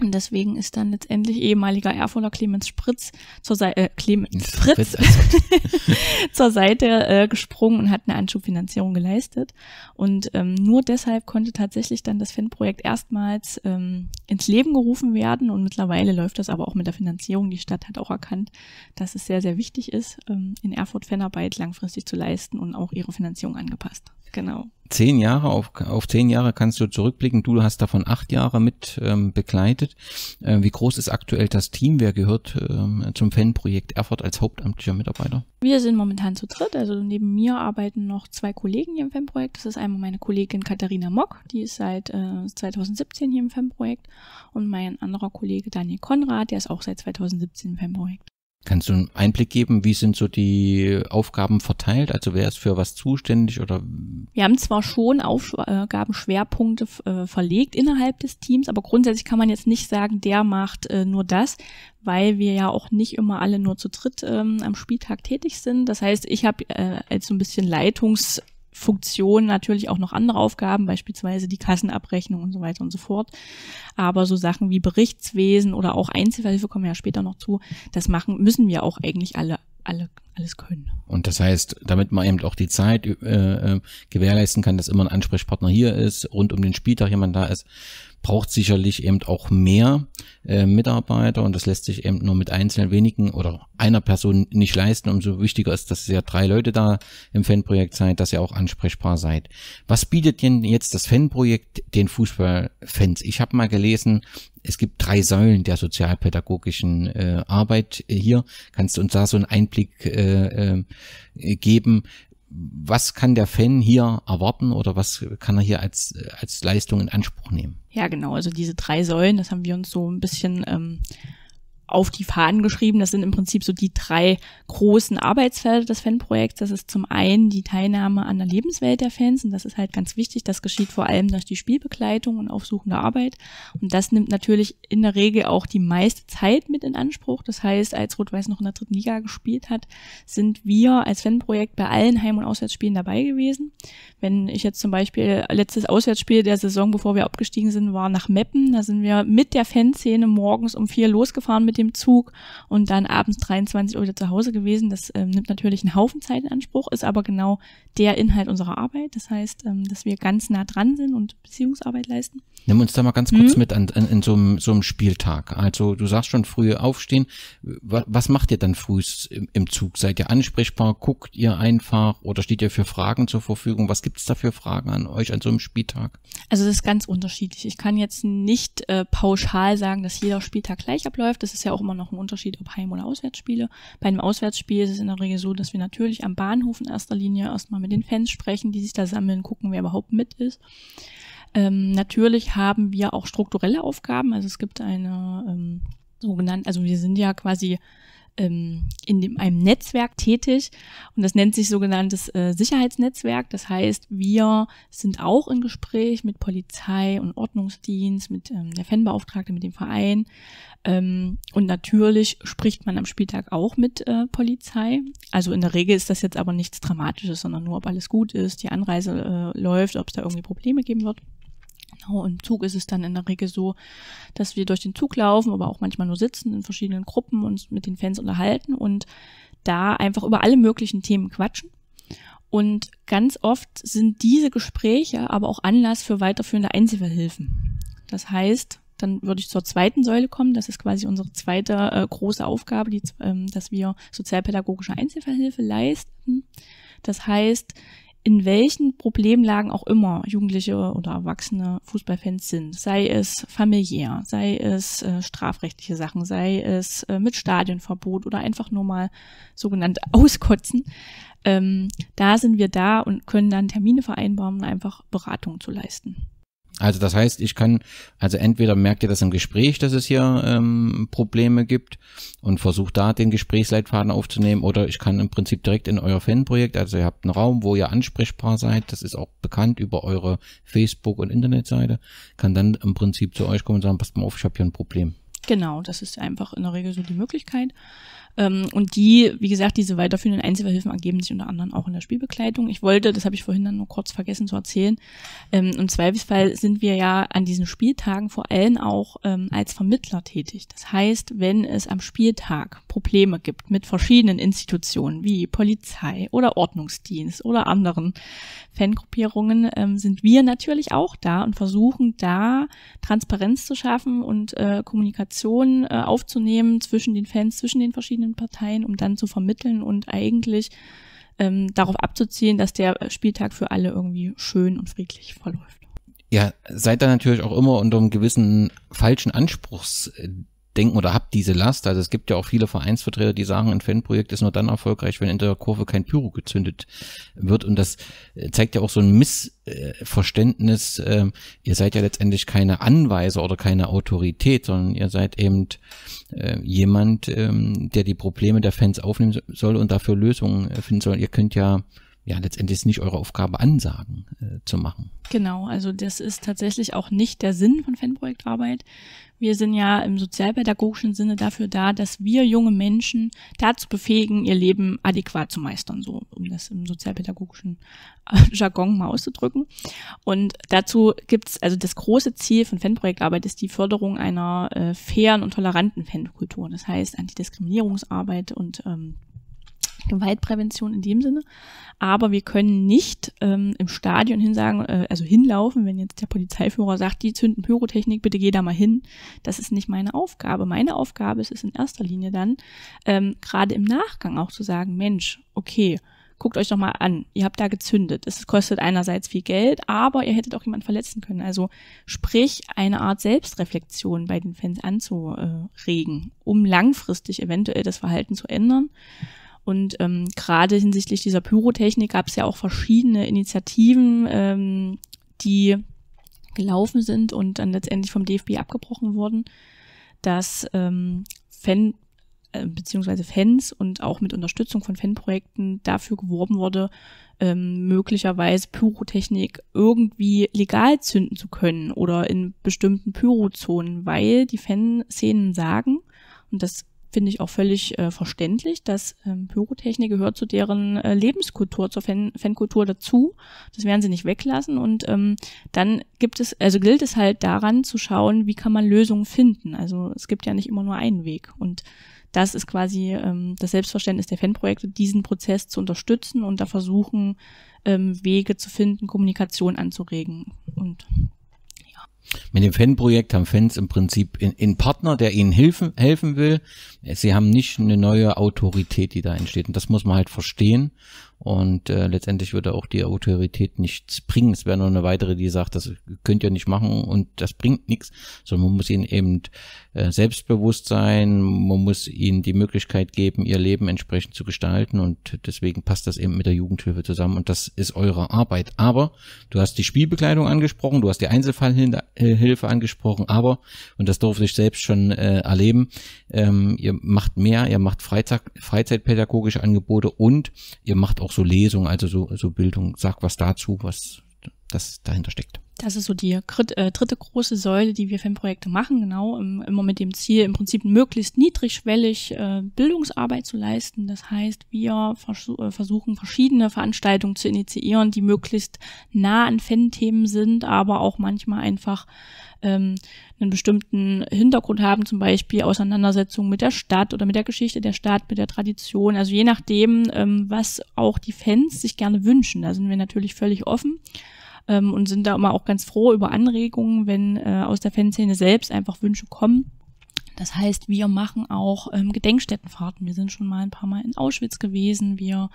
Und deswegen ist dann letztendlich ehemaliger Erfurter Clemens Spritz zur Seite, äh, Clemens Spritz also. zur Seite äh, gesprungen und hat eine Anschubfinanzierung geleistet. Und ähm, nur deshalb konnte tatsächlich dann das FIN-Projekt erstmals ähm, ins Leben gerufen werden. Und mittlerweile läuft das aber auch mit der Finanzierung. Die Stadt hat auch erkannt, dass es sehr, sehr wichtig ist, ähm, in Erfurt Fanarbeit langfristig zu leisten und auch ihre Finanzierung angepasst. Genau zehn Jahre, auf, auf zehn Jahre kannst du zurückblicken. Du hast davon acht Jahre mit ähm, begleitet. Äh, wie groß ist aktuell das Team? Wer gehört ähm, zum Fanprojekt Erfurt als hauptamtlicher Mitarbeiter? Wir sind momentan zu dritt. Also neben mir arbeiten noch zwei Kollegen hier im Fanprojekt. Das ist einmal meine Kollegin Katharina Mock, die ist seit äh, 2017 hier im Fanprojekt. Und mein anderer Kollege Daniel Konrad, der ist auch seit 2017 im Fanprojekt. Kannst du einen Einblick geben, wie sind so die Aufgaben verteilt? Also wer ist für was zuständig oder? Wir haben zwar schon Aufgabenschwerpunkte äh, verlegt innerhalb des Teams, aber grundsätzlich kann man jetzt nicht sagen, der macht äh, nur das, weil wir ja auch nicht immer alle nur zu dritt ähm, am Spieltag tätig sind. Das heißt, ich habe äh, als so ein bisschen Leitungs Funktion natürlich auch noch andere Aufgaben, beispielsweise die Kassenabrechnung und so weiter und so fort. Aber so Sachen wie Berichtswesen oder auch Einzelfälle kommen ja später noch zu. Das machen müssen wir auch eigentlich alle alle alles können. Und das heißt, damit man eben auch die Zeit äh, äh gewährleisten kann, dass immer ein Ansprechpartner hier ist, rund um den Spieltag jemand da ist, braucht sicherlich eben auch mehr äh, Mitarbeiter und das lässt sich eben nur mit einzelnen wenigen oder einer Person nicht leisten. Umso wichtiger ist, dass ihr drei Leute da im Fanprojekt seid, dass ihr auch ansprechbar seid. Was bietet denn jetzt das Fanprojekt den Fußballfans? Ich habe mal gelesen, es gibt drei Säulen der sozialpädagogischen äh, Arbeit hier. Kannst du uns da so einen Einblick äh, äh, geben, was kann der Fan hier erwarten oder was kann er hier als, als Leistung in Anspruch nehmen? Ja, genau. Also diese drei Säulen, das haben wir uns so ein bisschen ähm, auf die Fahnen geschrieben. Das sind im Prinzip so die drei großen Arbeitsfelder des Fanprojekts. Das ist zum einen die Teilnahme an der Lebenswelt der Fans und das ist halt ganz wichtig. Das geschieht vor allem durch die Spielbegleitung und aufsuchende Arbeit. Und das nimmt natürlich in der Regel auch die meiste Zeit mit in Anspruch. Das heißt, als Rot-Weiß noch in der dritten Liga gespielt hat, sind wir als Fanprojekt bei allen Heim- und Auswärtsspielen dabei gewesen. Wenn ich jetzt zum Beispiel letztes Auswärtsspiel der Saison, bevor wir abgestiegen sind, war nach Meppen. Da sind wir mit der Fanszene morgens um vier losgefahren mit mit dem Zug und dann abends 23 Uhr wieder zu Hause gewesen. Das ähm, nimmt natürlich einen Haufen Zeit in Anspruch, ist aber genau der Inhalt unserer Arbeit. Das heißt, ähm, dass wir ganz nah dran sind und Beziehungsarbeit leisten. Nimm uns da mal ganz kurz hm? mit an, an, in so einem, so einem Spieltag. Also du sagst schon früh aufstehen. Was macht ihr dann früh im, im Zug? Seid ihr ansprechbar? Guckt ihr einfach oder steht ihr für Fragen zur Verfügung? Was gibt es da für Fragen an euch an so einem Spieltag? Also das ist ganz unterschiedlich. Ich kann jetzt nicht äh, pauschal sagen, dass jeder Spieltag gleich abläuft. Das ist ja auch immer noch ein Unterschied, ob Heim- oder Auswärtsspiele. Bei einem Auswärtsspiel ist es in der Regel so, dass wir natürlich am Bahnhof in erster Linie erstmal mit den Fans sprechen, die sich da sammeln, gucken, wer überhaupt mit ist. Ähm, natürlich haben wir auch strukturelle Aufgaben. Also es gibt eine ähm, sogenannte, also wir sind ja quasi ähm, in dem, einem Netzwerk tätig und das nennt sich sogenanntes äh, Sicherheitsnetzwerk. Das heißt, wir sind auch in Gespräch mit Polizei und Ordnungsdienst, mit ähm, der Fanbeauftragte, mit dem Verein. Ähm, und natürlich spricht man am Spieltag auch mit äh, Polizei. Also in der Regel ist das jetzt aber nichts Dramatisches, sondern nur, ob alles gut ist, die Anreise äh, läuft, ob es da irgendwie Probleme geben wird. Genau, im Zug ist es dann in der Regel so, dass wir durch den Zug laufen, aber auch manchmal nur sitzen in verschiedenen Gruppen und uns mit den Fans unterhalten und da einfach über alle möglichen Themen quatschen. Und ganz oft sind diese Gespräche aber auch Anlass für weiterführende Einzelfallhilfen. Das heißt, dann würde ich zur zweiten Säule kommen. Das ist quasi unsere zweite äh, große Aufgabe, die, ähm, dass wir sozialpädagogische Einzelfallhilfe leisten. Das heißt, in welchen Problemlagen auch immer Jugendliche oder Erwachsene Fußballfans sind, sei es familiär, sei es äh, strafrechtliche Sachen, sei es äh, mit Stadionverbot oder einfach nur mal sogenannt auskotzen, ähm, da sind wir da und können dann Termine vereinbaren, um einfach Beratung zu leisten. Also das heißt, ich kann, also entweder merkt ihr das im Gespräch, dass es hier ähm, Probleme gibt und versucht da den Gesprächsleitfaden aufzunehmen oder ich kann im Prinzip direkt in euer Fanprojekt, also ihr habt einen Raum, wo ihr ansprechbar seid, das ist auch bekannt über eure Facebook- und Internetseite, kann dann im Prinzip zu euch kommen und sagen, passt mal auf, ich habe hier ein Problem. Genau, das ist einfach in der Regel so die Möglichkeit. Ähm, und die, wie gesagt, diese weiterführenden Einzelverhilfen ergeben sich unter anderem auch in der Spielbegleitung. Ich wollte, das habe ich vorhin dann nur kurz vergessen zu erzählen, ähm, im Zweifelsfall sind wir ja an diesen Spieltagen vor allem auch ähm, als Vermittler tätig. Das heißt, wenn es am Spieltag Probleme gibt mit verschiedenen Institutionen wie Polizei oder Ordnungsdienst oder anderen Fangruppierungen, sind wir natürlich auch da und versuchen da Transparenz zu schaffen und äh, Kommunikation Kommunikation äh, aufzunehmen zwischen den Fans, zwischen den verschiedenen Parteien, um dann zu vermitteln und eigentlich ähm, darauf abzuziehen, dass der Spieltag für alle irgendwie schön und friedlich verläuft. Ja, seid da natürlich auch immer unter einem gewissen falschen Anspruchs äh, denken oder habt diese Last. Also es gibt ja auch viele Vereinsvertreter, die sagen, ein Fanprojekt ist nur dann erfolgreich, wenn in der Kurve kein Pyro gezündet wird. Und das äh, zeigt ja auch so ein Missverständnis. Ähm, ihr seid ja letztendlich keine Anweiser oder keine Autorität, sondern ihr seid eben äh, jemand, ähm, der die Probleme der Fans aufnehmen soll und dafür Lösungen äh, finden soll. Ihr könnt ja ja letztendlich nicht eure Aufgabe, Ansagen zu machen. Genau, also das ist tatsächlich auch nicht der Sinn von Fanprojektarbeit. Wir sind ja im sozialpädagogischen Sinne dafür da, dass wir junge Menschen dazu befähigen, ihr Leben adäquat zu meistern, so um das im sozialpädagogischen äh, Jargon mal auszudrücken. Und dazu gibt es, also das große Ziel von Fanprojektarbeit ist die Förderung einer äh, fairen und toleranten Fankultur. Das heißt Antidiskriminierungsarbeit und ähm, Gewaltprävention in dem Sinne. Aber wir können nicht ähm, im Stadion hinsagen, äh, also hinlaufen, wenn jetzt der Polizeiführer sagt, die zünden Pyrotechnik, bitte geh da mal hin. Das ist nicht meine Aufgabe. Meine Aufgabe ist es in erster Linie dann, ähm, gerade im Nachgang auch zu sagen, Mensch, okay, guckt euch doch mal an, ihr habt da gezündet. Es kostet einerseits viel Geld, aber ihr hättet auch jemanden verletzen können. Also sprich, eine Art Selbstreflexion bei den Fans anzuregen, um langfristig eventuell das Verhalten zu ändern. Und ähm, gerade hinsichtlich dieser Pyrotechnik gab es ja auch verschiedene Initiativen, ähm, die gelaufen sind und dann letztendlich vom DFB abgebrochen wurden, dass ähm, Fan äh, beziehungsweise Fans und auch mit Unterstützung von Fanprojekten dafür geworben wurde, ähm, möglicherweise Pyrotechnik irgendwie legal zünden zu können oder in bestimmten Pyrozonen, weil die Fanszenen sagen, und das finde ich auch völlig äh, verständlich, dass ähm, Pyrotechnik gehört zu deren äh, Lebenskultur, zur Fan Fankultur dazu. Das werden sie nicht weglassen. Und ähm, dann gibt es, also gilt es halt daran zu schauen, wie kann man Lösungen finden. Also es gibt ja nicht immer nur einen Weg. Und das ist quasi ähm, das Selbstverständnis der Fanprojekte, diesen Prozess zu unterstützen und da versuchen, ähm, Wege zu finden, Kommunikation anzuregen. Und mit dem Fanprojekt haben Fans im Prinzip einen Partner, der ihnen helfen, helfen will. Sie haben nicht eine neue Autorität, die da entsteht. Und das muss man halt verstehen. Und äh, letztendlich würde auch die Autorität nichts bringen. Es wäre nur eine weitere, die sagt, das könnt ihr nicht machen und das bringt nichts, sondern man muss ihnen eben äh, selbstbewusst sein, man muss ihnen die Möglichkeit geben, ihr Leben entsprechend zu gestalten und deswegen passt das eben mit der Jugendhilfe zusammen und das ist eure Arbeit. Aber du hast die Spielbekleidung angesprochen, du hast die Einzelfallhilfe äh, angesprochen, aber, und das durfte ich selbst schon äh, erleben, ähm, ihr macht mehr, ihr macht Freizeit, Freizeitpädagogische Angebote und ihr macht auch so Lesung, also so, so Bildung, sag was dazu, was das dahinter steckt. Das ist so die äh, dritte große Säule, die wir Fanprojekte machen, genau, immer mit dem Ziel, im Prinzip möglichst niedrigschwellig äh, Bildungsarbeit zu leisten. Das heißt, wir äh, versuchen verschiedene Veranstaltungen zu initiieren, die möglichst nah an Fan-Themen sind, aber auch manchmal einfach ähm, einen bestimmten Hintergrund haben, zum Beispiel Auseinandersetzungen mit der Stadt oder mit der Geschichte der Stadt, mit der Tradition. Also je nachdem, ähm, was auch die Fans sich gerne wünschen. Da sind wir natürlich völlig offen ähm, und sind da immer auch ganz froh über Anregungen, wenn äh, aus der Fanszene selbst einfach Wünsche kommen. Das heißt, wir machen auch ähm, Gedenkstättenfahrten. Wir sind schon mal ein paar Mal in Auschwitz gewesen. Wir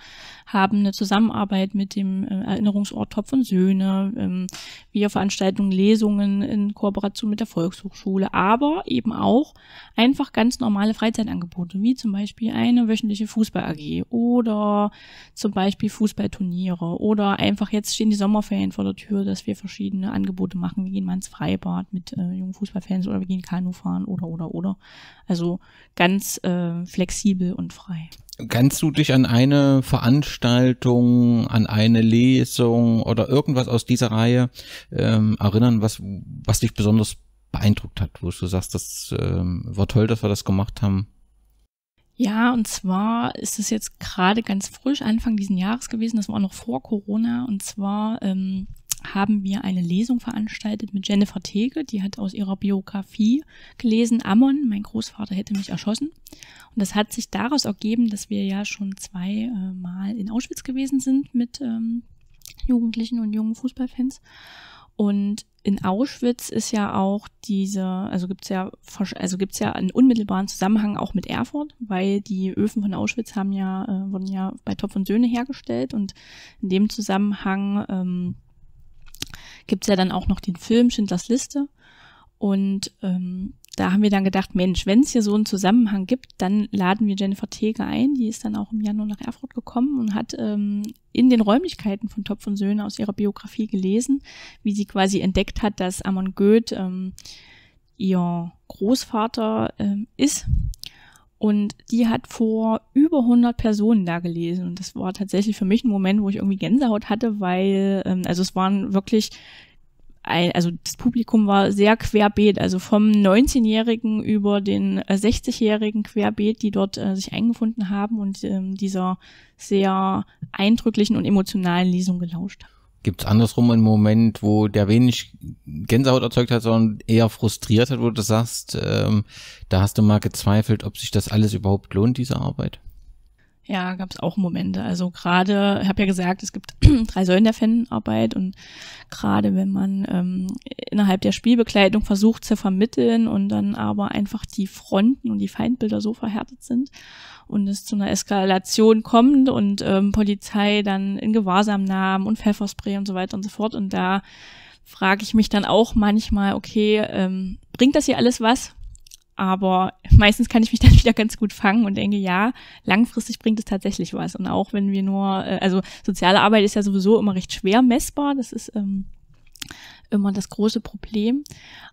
haben eine Zusammenarbeit mit dem äh, Erinnerungsort Topf und Söhne. Ähm, wir veranstalten Lesungen in Kooperation mit der Volkshochschule, aber eben auch einfach ganz normale Freizeitangebote, wie zum Beispiel eine wöchentliche Fußball-AG oder zum Beispiel Fußballturniere oder einfach jetzt stehen die Sommerferien vor der Tür, dass wir verschiedene Angebote machen. Wir gehen mal ins Freibad mit äh, jungen Fußballfans oder wir gehen Kanu fahren oder, oder, oder wurde. Also ganz äh, flexibel und frei. Kannst du dich an eine Veranstaltung, an eine Lesung oder irgendwas aus dieser Reihe ähm, erinnern, was, was dich besonders beeindruckt hat, wo du sagst, das ähm, war toll, dass wir das gemacht haben? Ja, und zwar ist es jetzt gerade ganz frisch Anfang diesen Jahres gewesen, das war noch vor Corona, und zwar ähm, haben wir eine Lesung veranstaltet mit Jennifer Tege, die hat aus ihrer Biografie gelesen, Amon, mein Großvater hätte mich erschossen. Und das hat sich daraus ergeben, dass wir ja schon zweimal äh, in Auschwitz gewesen sind mit ähm, Jugendlichen und jungen Fußballfans. Und in Auschwitz ist ja auch diese, also gibt's ja, also gibt's ja einen unmittelbaren Zusammenhang auch mit Erfurt, weil die Öfen von Auschwitz haben ja, äh, wurden ja bei Topf und Söhne hergestellt und in dem Zusammenhang ähm, gibt es ja dann auch noch den Film Schindlers Liste. Und ähm, da haben wir dann gedacht, Mensch, wenn es hier so einen Zusammenhang gibt, dann laden wir Jennifer Tege ein. Die ist dann auch im Januar nach Erfurt gekommen und hat ähm, in den Räumlichkeiten von Topf und Söhne aus ihrer Biografie gelesen, wie sie quasi entdeckt hat, dass Amon Goeth ähm, ihr Großvater ähm, ist und die hat vor über 100 Personen da gelesen. Und das war tatsächlich für mich ein Moment, wo ich irgendwie Gänsehaut hatte, weil, ähm, also es waren wirklich, ein, also das Publikum war sehr querbeet, also vom 19-Jährigen über den 60-Jährigen äh, querbeet, die dort äh, sich eingefunden haben und ähm, dieser sehr eindrücklichen und emotionalen Lesung gelauscht haben. Gibt es andersrum einen Moment, wo der wenig Gänsehaut erzeugt hat, sondern eher frustriert hat, wo du sagst, ähm, da hast du mal gezweifelt, ob sich das alles überhaupt lohnt, diese Arbeit? Ja, gab es auch Momente. Also gerade, ich habe ja gesagt, es gibt drei Säulen der Fanarbeit und gerade wenn man ähm, innerhalb der Spielbegleitung versucht zu vermitteln und dann aber einfach die Fronten und die Feindbilder so verhärtet sind und es zu einer Eskalation kommt und ähm, Polizei dann in Gewahrsam nahm und Pfefferspray und so weiter und so fort und da frage ich mich dann auch manchmal, okay, ähm, bringt das hier alles was? Aber meistens kann ich mich dann wieder ganz gut fangen und denke, ja, langfristig bringt es tatsächlich was. Und auch wenn wir nur, äh, also soziale Arbeit ist ja sowieso immer recht schwer messbar. Das ist ähm, immer das große Problem.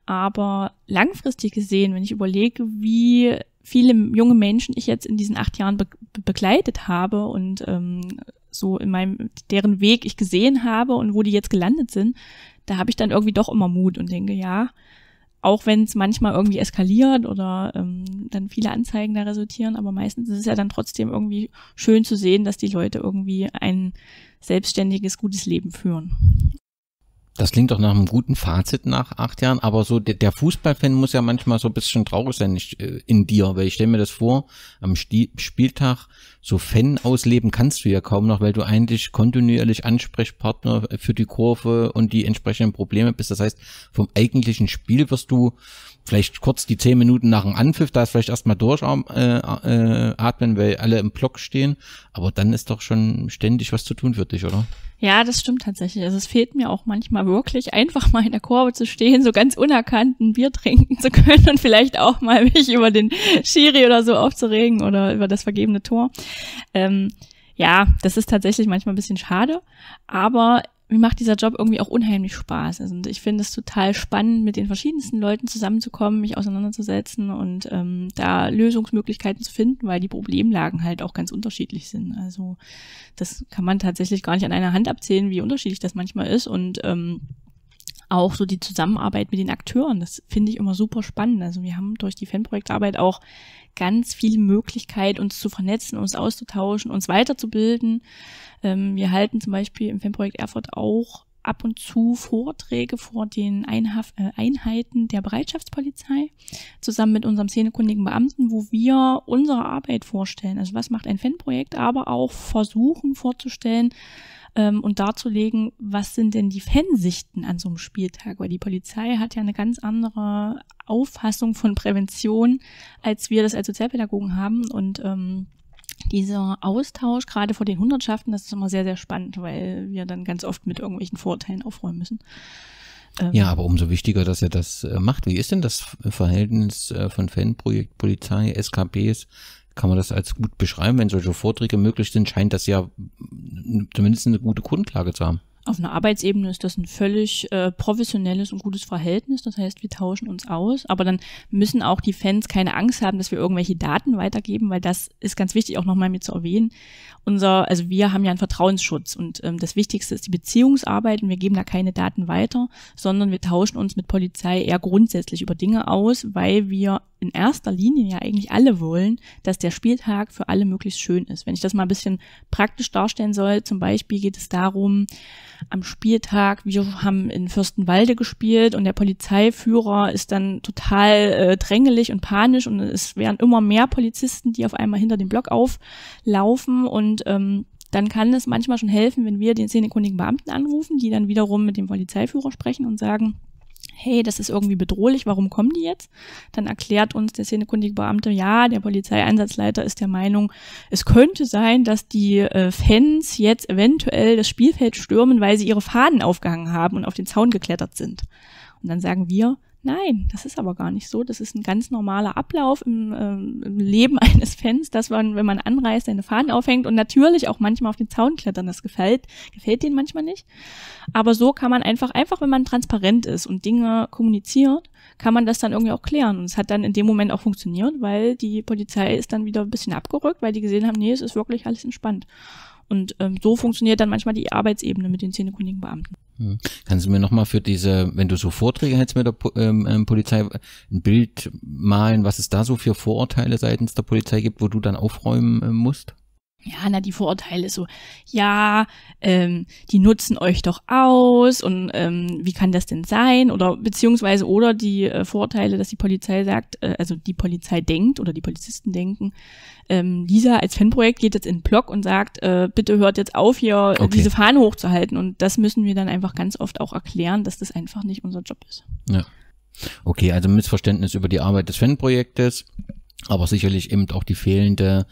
Aber langfristig gesehen, wenn ich überlege, wie viele junge Menschen ich jetzt in diesen acht Jahren be begleitet habe und ähm, so in meinem, deren Weg ich gesehen habe und wo die jetzt gelandet sind, da habe ich dann irgendwie doch immer Mut und denke, ja, auch wenn es manchmal irgendwie eskaliert oder ähm, dann viele Anzeigen da resultieren, aber meistens ist es ja dann trotzdem irgendwie schön zu sehen, dass die Leute irgendwie ein selbstständiges, gutes Leben führen. Das klingt doch nach einem guten Fazit nach acht Jahren, aber so der, der Fußballfan muss ja manchmal so ein bisschen traurig sein ich, äh, in dir, weil ich stelle mir das vor, am Stil Spieltag so Fan ausleben kannst du ja kaum noch, weil du eigentlich kontinuierlich Ansprechpartner für die Kurve und die entsprechenden Probleme bist. Das heißt, vom eigentlichen Spiel wirst du vielleicht kurz die zehn Minuten nach dem Anpfiff, da ist vielleicht erstmal durchatmen, äh, äh, weil alle im Block stehen. Aber dann ist doch schon ständig was zu tun für dich, oder? Ja, das stimmt tatsächlich. Also es fehlt mir auch manchmal wirklich, einfach mal in der Kurve zu stehen, so ganz unerkannt ein Bier trinken zu können und vielleicht auch mal mich über den Schiri oder so aufzuregen oder über das vergebene Tor. Ähm, ja, das ist tatsächlich manchmal ein bisschen schade, aber mir macht dieser Job irgendwie auch unheimlich Spaß. Also, ich finde es total spannend, mit den verschiedensten Leuten zusammenzukommen, mich auseinanderzusetzen und ähm, da Lösungsmöglichkeiten zu finden, weil die Problemlagen halt auch ganz unterschiedlich sind. Also das kann man tatsächlich gar nicht an einer Hand abzählen, wie unterschiedlich das manchmal ist. Und ähm, auch so die Zusammenarbeit mit den Akteuren, das finde ich immer super spannend. Also wir haben durch die Fanprojektarbeit auch ganz viel Möglichkeit, uns zu vernetzen, uns auszutauschen, uns weiterzubilden. Ähm, wir halten zum Beispiel im Fanprojekt Erfurt auch ab und zu Vorträge vor den Einhaf äh, Einheiten der Bereitschaftspolizei zusammen mit unserem szenekundigen Beamten, wo wir unsere Arbeit vorstellen. Also was macht ein Fanprojekt, aber auch versuchen vorzustellen, ähm, und darzulegen, was sind denn die Fansichten an so einem Spieltag, weil die Polizei hat ja eine ganz andere Auffassung von Prävention, als wir das als Sozialpädagogen haben und ähm, dieser Austausch, gerade vor den Hundertschaften, das ist immer sehr, sehr spannend, weil wir dann ganz oft mit irgendwelchen Vorurteilen aufräumen müssen. Ähm, ja, aber umso wichtiger, dass er das äh, macht. Wie ist denn das Verhältnis äh, von Fanprojekt Polizei, SKPs kann man das als gut beschreiben? Wenn solche Vorträge möglich sind, scheint das ja zumindest eine gute Grundlage zu haben. Auf einer Arbeitsebene ist das ein völlig äh, professionelles und gutes Verhältnis. Das heißt, wir tauschen uns aus. Aber dann müssen auch die Fans keine Angst haben, dass wir irgendwelche Daten weitergeben, weil das ist ganz wichtig, auch nochmal mir zu erwähnen. Unser, also wir haben ja einen Vertrauensschutz und ähm, das Wichtigste ist die Beziehungsarbeit und wir geben da keine Daten weiter, sondern wir tauschen uns mit Polizei eher grundsätzlich über Dinge aus, weil wir in erster Linie ja eigentlich alle wollen, dass der Spieltag für alle möglichst schön ist. Wenn ich das mal ein bisschen praktisch darstellen soll, zum Beispiel geht es darum, am Spieltag, wir haben in Fürstenwalde gespielt und der Polizeiführer ist dann total äh, drängelig und panisch und es werden immer mehr Polizisten, die auf einmal hinter dem Block auflaufen und ähm, dann kann es manchmal schon helfen, wenn wir den szenekundigen Beamten anrufen, die dann wiederum mit dem Polizeiführer sprechen und sagen, hey, das ist irgendwie bedrohlich, warum kommen die jetzt? Dann erklärt uns der szenekundige Beamte, ja, der Polizeieinsatzleiter ist der Meinung, es könnte sein, dass die äh, Fans jetzt eventuell das Spielfeld stürmen, weil sie ihre Faden aufgehangen haben und auf den Zaun geklettert sind. Und dann sagen wir, Nein, das ist aber gar nicht so. Das ist ein ganz normaler Ablauf im, ähm, im Leben eines Fans, dass man, wenn man anreist, seine Fahnen aufhängt und natürlich auch manchmal auf den Zaun klettern. Das gefällt, gefällt denen manchmal nicht. Aber so kann man einfach, einfach wenn man transparent ist und Dinge kommuniziert, kann man das dann irgendwie auch klären. Und es hat dann in dem Moment auch funktioniert, weil die Polizei ist dann wieder ein bisschen abgerückt, weil die gesehen haben, nee, es ist wirklich alles entspannt. Und ähm, so funktioniert dann manchmal die Arbeitsebene mit den zähnekundigen Beamten. Hm. Kannst du mir nochmal für diese, wenn du so Vorträge hättest mit der ähm, ähm, Polizei, ein Bild malen, was es da so für Vorurteile seitens der Polizei gibt, wo du dann aufräumen äh, musst? ja, na, die Vorurteile so, ja, ähm, die nutzen euch doch aus und ähm, wie kann das denn sein? Oder beziehungsweise oder die äh, Vorurteile, dass die Polizei sagt, äh, also die Polizei denkt oder die Polizisten denken, ähm, Lisa als Fanprojekt geht jetzt in den Blog und sagt, äh, bitte hört jetzt auf, hier okay. diese Fahne hochzuhalten. Und das müssen wir dann einfach ganz oft auch erklären, dass das einfach nicht unser Job ist. Ja. Okay, also Missverständnis über die Arbeit des Fanprojektes, aber sicherlich eben auch die fehlende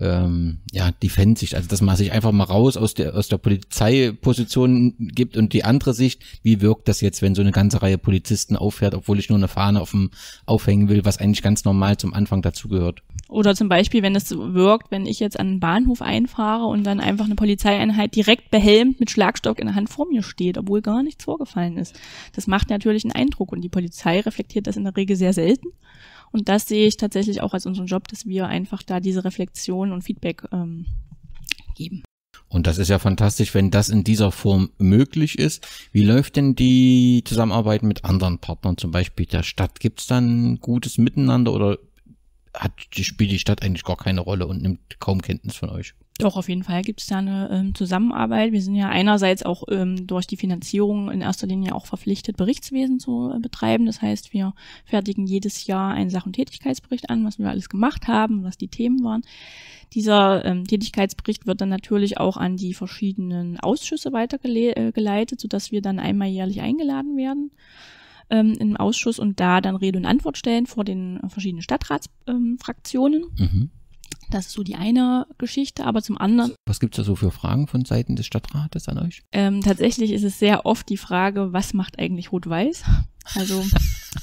ähm, ja, die Fansicht, also dass man sich einfach mal raus aus der, aus der Polizeiposition gibt und die andere Sicht, wie wirkt das jetzt, wenn so eine ganze Reihe Polizisten auffährt, obwohl ich nur eine Fahne auf dem, aufhängen will, was eigentlich ganz normal zum Anfang dazugehört. Oder zum Beispiel, wenn es wirkt, wenn ich jetzt an einen Bahnhof einfahre und dann einfach eine Polizeieinheit direkt behelmt mit Schlagstock in der Hand vor mir steht, obwohl gar nichts vorgefallen ist. Das macht natürlich einen Eindruck und die Polizei reflektiert das in der Regel sehr selten. Und das sehe ich tatsächlich auch als unseren Job, dass wir einfach da diese Reflexion und Feedback ähm, geben. Und das ist ja fantastisch, wenn das in dieser Form möglich ist. Wie läuft denn die Zusammenarbeit mit anderen Partnern, zum Beispiel der Stadt? Gibt es dann gutes Miteinander oder hat, spielt die Stadt eigentlich gar keine Rolle und nimmt kaum Kenntnis von euch? Doch, auf jeden Fall gibt es da eine ähm, Zusammenarbeit. Wir sind ja einerseits auch ähm, durch die Finanzierung in erster Linie auch verpflichtet, Berichtswesen zu äh, betreiben. Das heißt, wir fertigen jedes Jahr einen Sach- und Tätigkeitsbericht an, was wir alles gemacht haben, was die Themen waren. Dieser ähm, Tätigkeitsbericht wird dann natürlich auch an die verschiedenen Ausschüsse weitergeleitet, äh, sodass wir dann einmal jährlich eingeladen werden ähm, im Ausschuss und da dann Rede und Antwort stellen vor den verschiedenen Stadtratsfraktionen. Ähm, mhm. Das ist so die eine Geschichte, aber zum anderen. Was gibt es da so für Fragen von Seiten des Stadtrates an euch? Ähm, tatsächlich ist es sehr oft die Frage, was macht eigentlich Rot-Weiß? Also,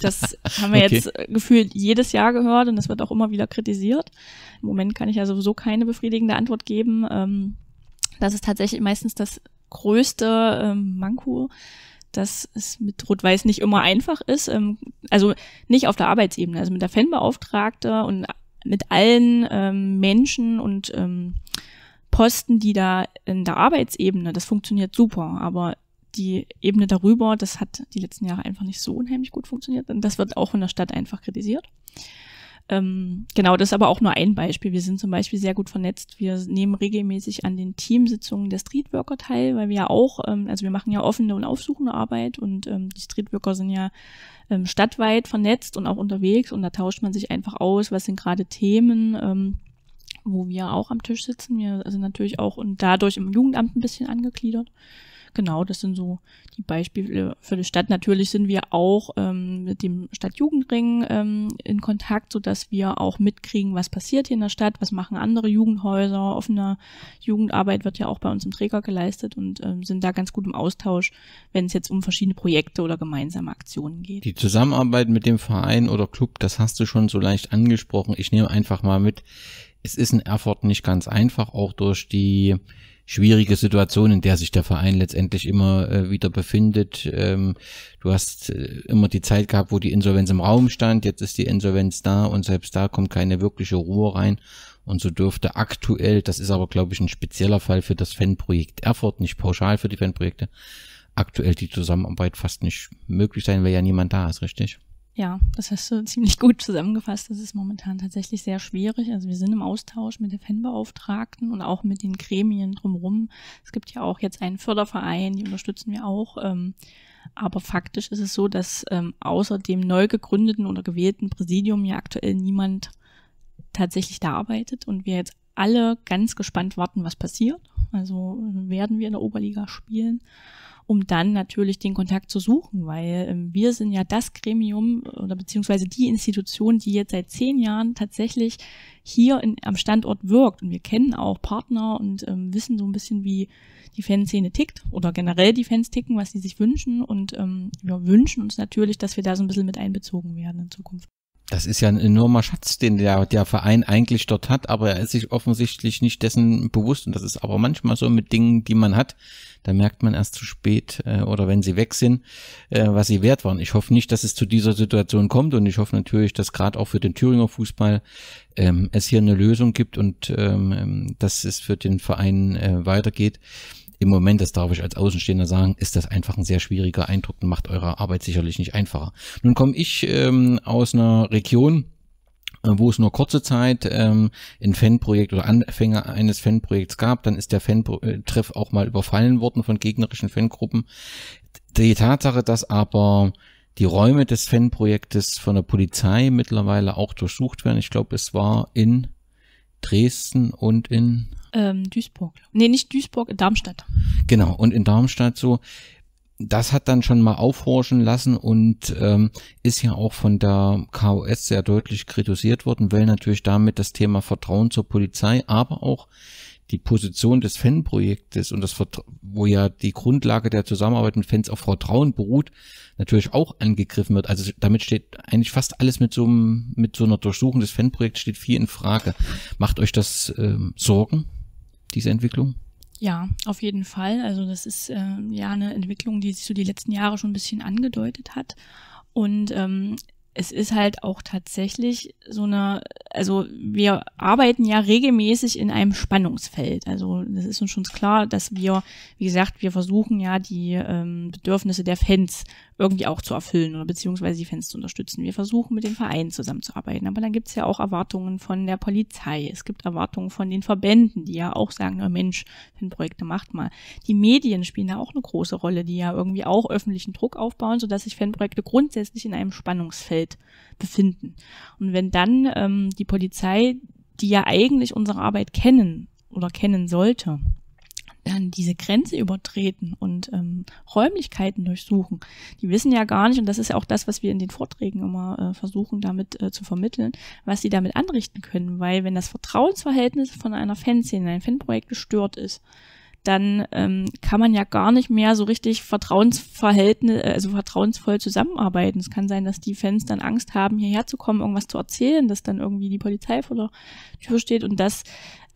das haben wir okay. jetzt gefühlt jedes Jahr gehört und das wird auch immer wieder kritisiert. Im Moment kann ich ja sowieso keine befriedigende Antwort geben. Ähm, das ist tatsächlich meistens das größte ähm, Manko, dass es mit Rot-Weiß nicht immer einfach ist. Ähm, also nicht auf der Arbeitsebene. Also mit der Fanbeauftragte und mit allen ähm, Menschen und ähm, Posten, die da in der Arbeitsebene, das funktioniert super, aber die Ebene darüber, das hat die letzten Jahre einfach nicht so unheimlich gut funktioniert. Und das wird auch von der Stadt einfach kritisiert. Ähm, genau, das ist aber auch nur ein Beispiel. Wir sind zum Beispiel sehr gut vernetzt. Wir nehmen regelmäßig an den Teamsitzungen der Streetworker teil, weil wir ja auch, ähm, also wir machen ja offene und aufsuchende Arbeit und ähm, die Streetworker sind ja ähm, stadtweit vernetzt und auch unterwegs und da tauscht man sich einfach aus, was sind gerade Themen. Ähm, wo wir auch am Tisch sitzen. Wir sind natürlich auch und dadurch im Jugendamt ein bisschen angegliedert. Genau, das sind so die Beispiele für die Stadt. Natürlich sind wir auch ähm, mit dem Stadtjugendring ähm, in Kontakt, sodass wir auch mitkriegen, was passiert hier in der Stadt, was machen andere Jugendhäuser. Offene Jugendarbeit wird ja auch bei uns im Träger geleistet und ähm, sind da ganz gut im Austausch, wenn es jetzt um verschiedene Projekte oder gemeinsame Aktionen geht. Die Zusammenarbeit mit dem Verein oder Club, das hast du schon so leicht angesprochen. Ich nehme einfach mal mit, es ist in Erfurt nicht ganz einfach, auch durch die schwierige Situation, in der sich der Verein letztendlich immer äh, wieder befindet. Ähm, du hast äh, immer die Zeit gehabt, wo die Insolvenz im Raum stand. Jetzt ist die Insolvenz da und selbst da kommt keine wirkliche Ruhe rein. Und so dürfte aktuell, das ist aber, glaube ich, ein spezieller Fall für das Fanprojekt Erfurt, nicht pauschal für die Fanprojekte, aktuell die Zusammenarbeit fast nicht möglich sein, weil ja niemand da ist, richtig? Ja, das hast du ziemlich gut zusammengefasst. Das ist momentan tatsächlich sehr schwierig. Also wir sind im Austausch mit den Fanbeauftragten und auch mit den Gremien drumherum. Es gibt ja auch jetzt einen Förderverein, die unterstützen wir auch. Ähm, aber faktisch ist es so, dass ähm, außer dem neu gegründeten oder gewählten Präsidium ja aktuell niemand tatsächlich da arbeitet und wir jetzt alle ganz gespannt warten, was passiert. Also äh, werden wir in der Oberliga spielen um dann natürlich den Kontakt zu suchen, weil ähm, wir sind ja das Gremium oder beziehungsweise die Institution, die jetzt seit zehn Jahren tatsächlich hier in, am Standort wirkt. Und wir kennen auch Partner und ähm, wissen so ein bisschen, wie die Fanszene tickt oder generell die Fans ticken, was sie sich wünschen. Und ähm, wir wünschen uns natürlich, dass wir da so ein bisschen mit einbezogen werden in Zukunft. Das ist ja ein enormer Schatz, den der, der Verein eigentlich dort hat, aber er ist sich offensichtlich nicht dessen bewusst. Und das ist aber manchmal so mit Dingen, die man hat. Da merkt man erst zu spät äh, oder wenn sie weg sind, äh, was sie wert waren. Ich hoffe nicht, dass es zu dieser Situation kommt und ich hoffe natürlich, dass gerade auch für den Thüringer Fußball ähm, es hier eine Lösung gibt und ähm, ähm dass es für den Verein äh, weitergeht im Moment, das darf ich als Außenstehender sagen, ist das einfach ein sehr schwieriger Eindruck und macht eure Arbeit sicherlich nicht einfacher. Nun komme ich ähm, aus einer Region, äh, wo es nur kurze Zeit ähm, ein Fanprojekt oder Anfänger eines Fanprojekts gab, dann ist der Fan-Treff auch mal überfallen worden von gegnerischen Fangruppen. Die Tatsache, dass aber die Räume des Fanprojektes von der Polizei mittlerweile auch durchsucht werden, ich glaube, es war in Dresden und in ähm, Duisburg. Nee, nicht Duisburg, in Darmstadt. Genau, und in Darmstadt so. Das hat dann schon mal aufhorchen lassen und ähm, ist ja auch von der KOS sehr deutlich kritisiert worden, weil natürlich damit das Thema Vertrauen zur Polizei, aber auch die Position des Fanprojektes und das, wo ja die Grundlage der Zusammenarbeit mit Fans auf Vertrauen beruht, natürlich auch angegriffen wird. Also damit steht eigentlich fast alles mit so, einem, mit so einer Durchsuchung des Fanprojekts steht viel in Frage. Macht euch das ähm, Sorgen, diese Entwicklung? Ja, auf jeden Fall. Also das ist äh, ja eine Entwicklung, die sich so die letzten Jahre schon ein bisschen angedeutet hat. Und ähm, es ist halt auch tatsächlich so eine, also wir arbeiten ja regelmäßig in einem Spannungsfeld. Also das ist uns schon klar, dass wir, wie gesagt, wir versuchen ja die ähm, Bedürfnisse der Fans irgendwie auch zu erfüllen oder beziehungsweise die Fans zu unterstützen. Wir versuchen mit den Vereinen zusammenzuarbeiten, aber dann gibt es ja auch Erwartungen von der Polizei, es gibt Erwartungen von den Verbänden, die ja auch sagen, oh Mensch, Fanprojekte macht mal. Die Medien spielen da auch eine große Rolle, die ja irgendwie auch öffentlichen Druck aufbauen, sodass sich Fanprojekte grundsätzlich in einem Spannungsfeld befinden. Und wenn dann ähm, die Polizei, die ja eigentlich unsere Arbeit kennen oder kennen sollte, dann diese Grenze übertreten und ähm, Räumlichkeiten durchsuchen. Die wissen ja gar nicht, und das ist ja auch das, was wir in den Vorträgen immer äh, versuchen, damit äh, zu vermitteln, was sie damit anrichten können. Weil wenn das Vertrauensverhältnis von einer Fanszene, ein Fanprojekt gestört ist, dann ähm, kann man ja gar nicht mehr so richtig Vertrauensverhältnis, äh, also vertrauensvoll zusammenarbeiten. Es kann sein, dass die Fans dann Angst haben, hierher zu kommen, irgendwas zu erzählen, dass dann irgendwie die Polizei vor der Tür steht und das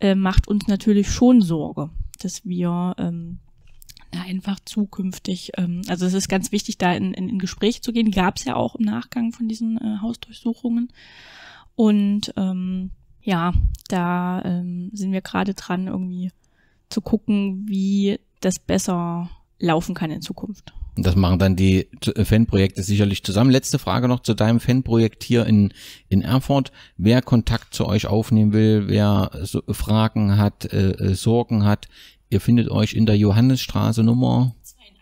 äh, macht uns natürlich schon Sorge dass wir ähm, einfach zukünftig, ähm, also es ist ganz wichtig, da in, in, in Gespräch zu gehen. Gab es ja auch im Nachgang von diesen äh, Hausdurchsuchungen. Und ähm, ja, da ähm, sind wir gerade dran, irgendwie zu gucken, wie das besser laufen kann in Zukunft. Und das machen dann die äh, Fanprojekte sicherlich zusammen. Letzte Frage noch zu deinem Fanprojekt hier in, in Erfurt. Wer Kontakt zu euch aufnehmen will, wer so Fragen hat, äh, äh Sorgen hat, ihr findet euch in der Johannesstraße Nummer 82.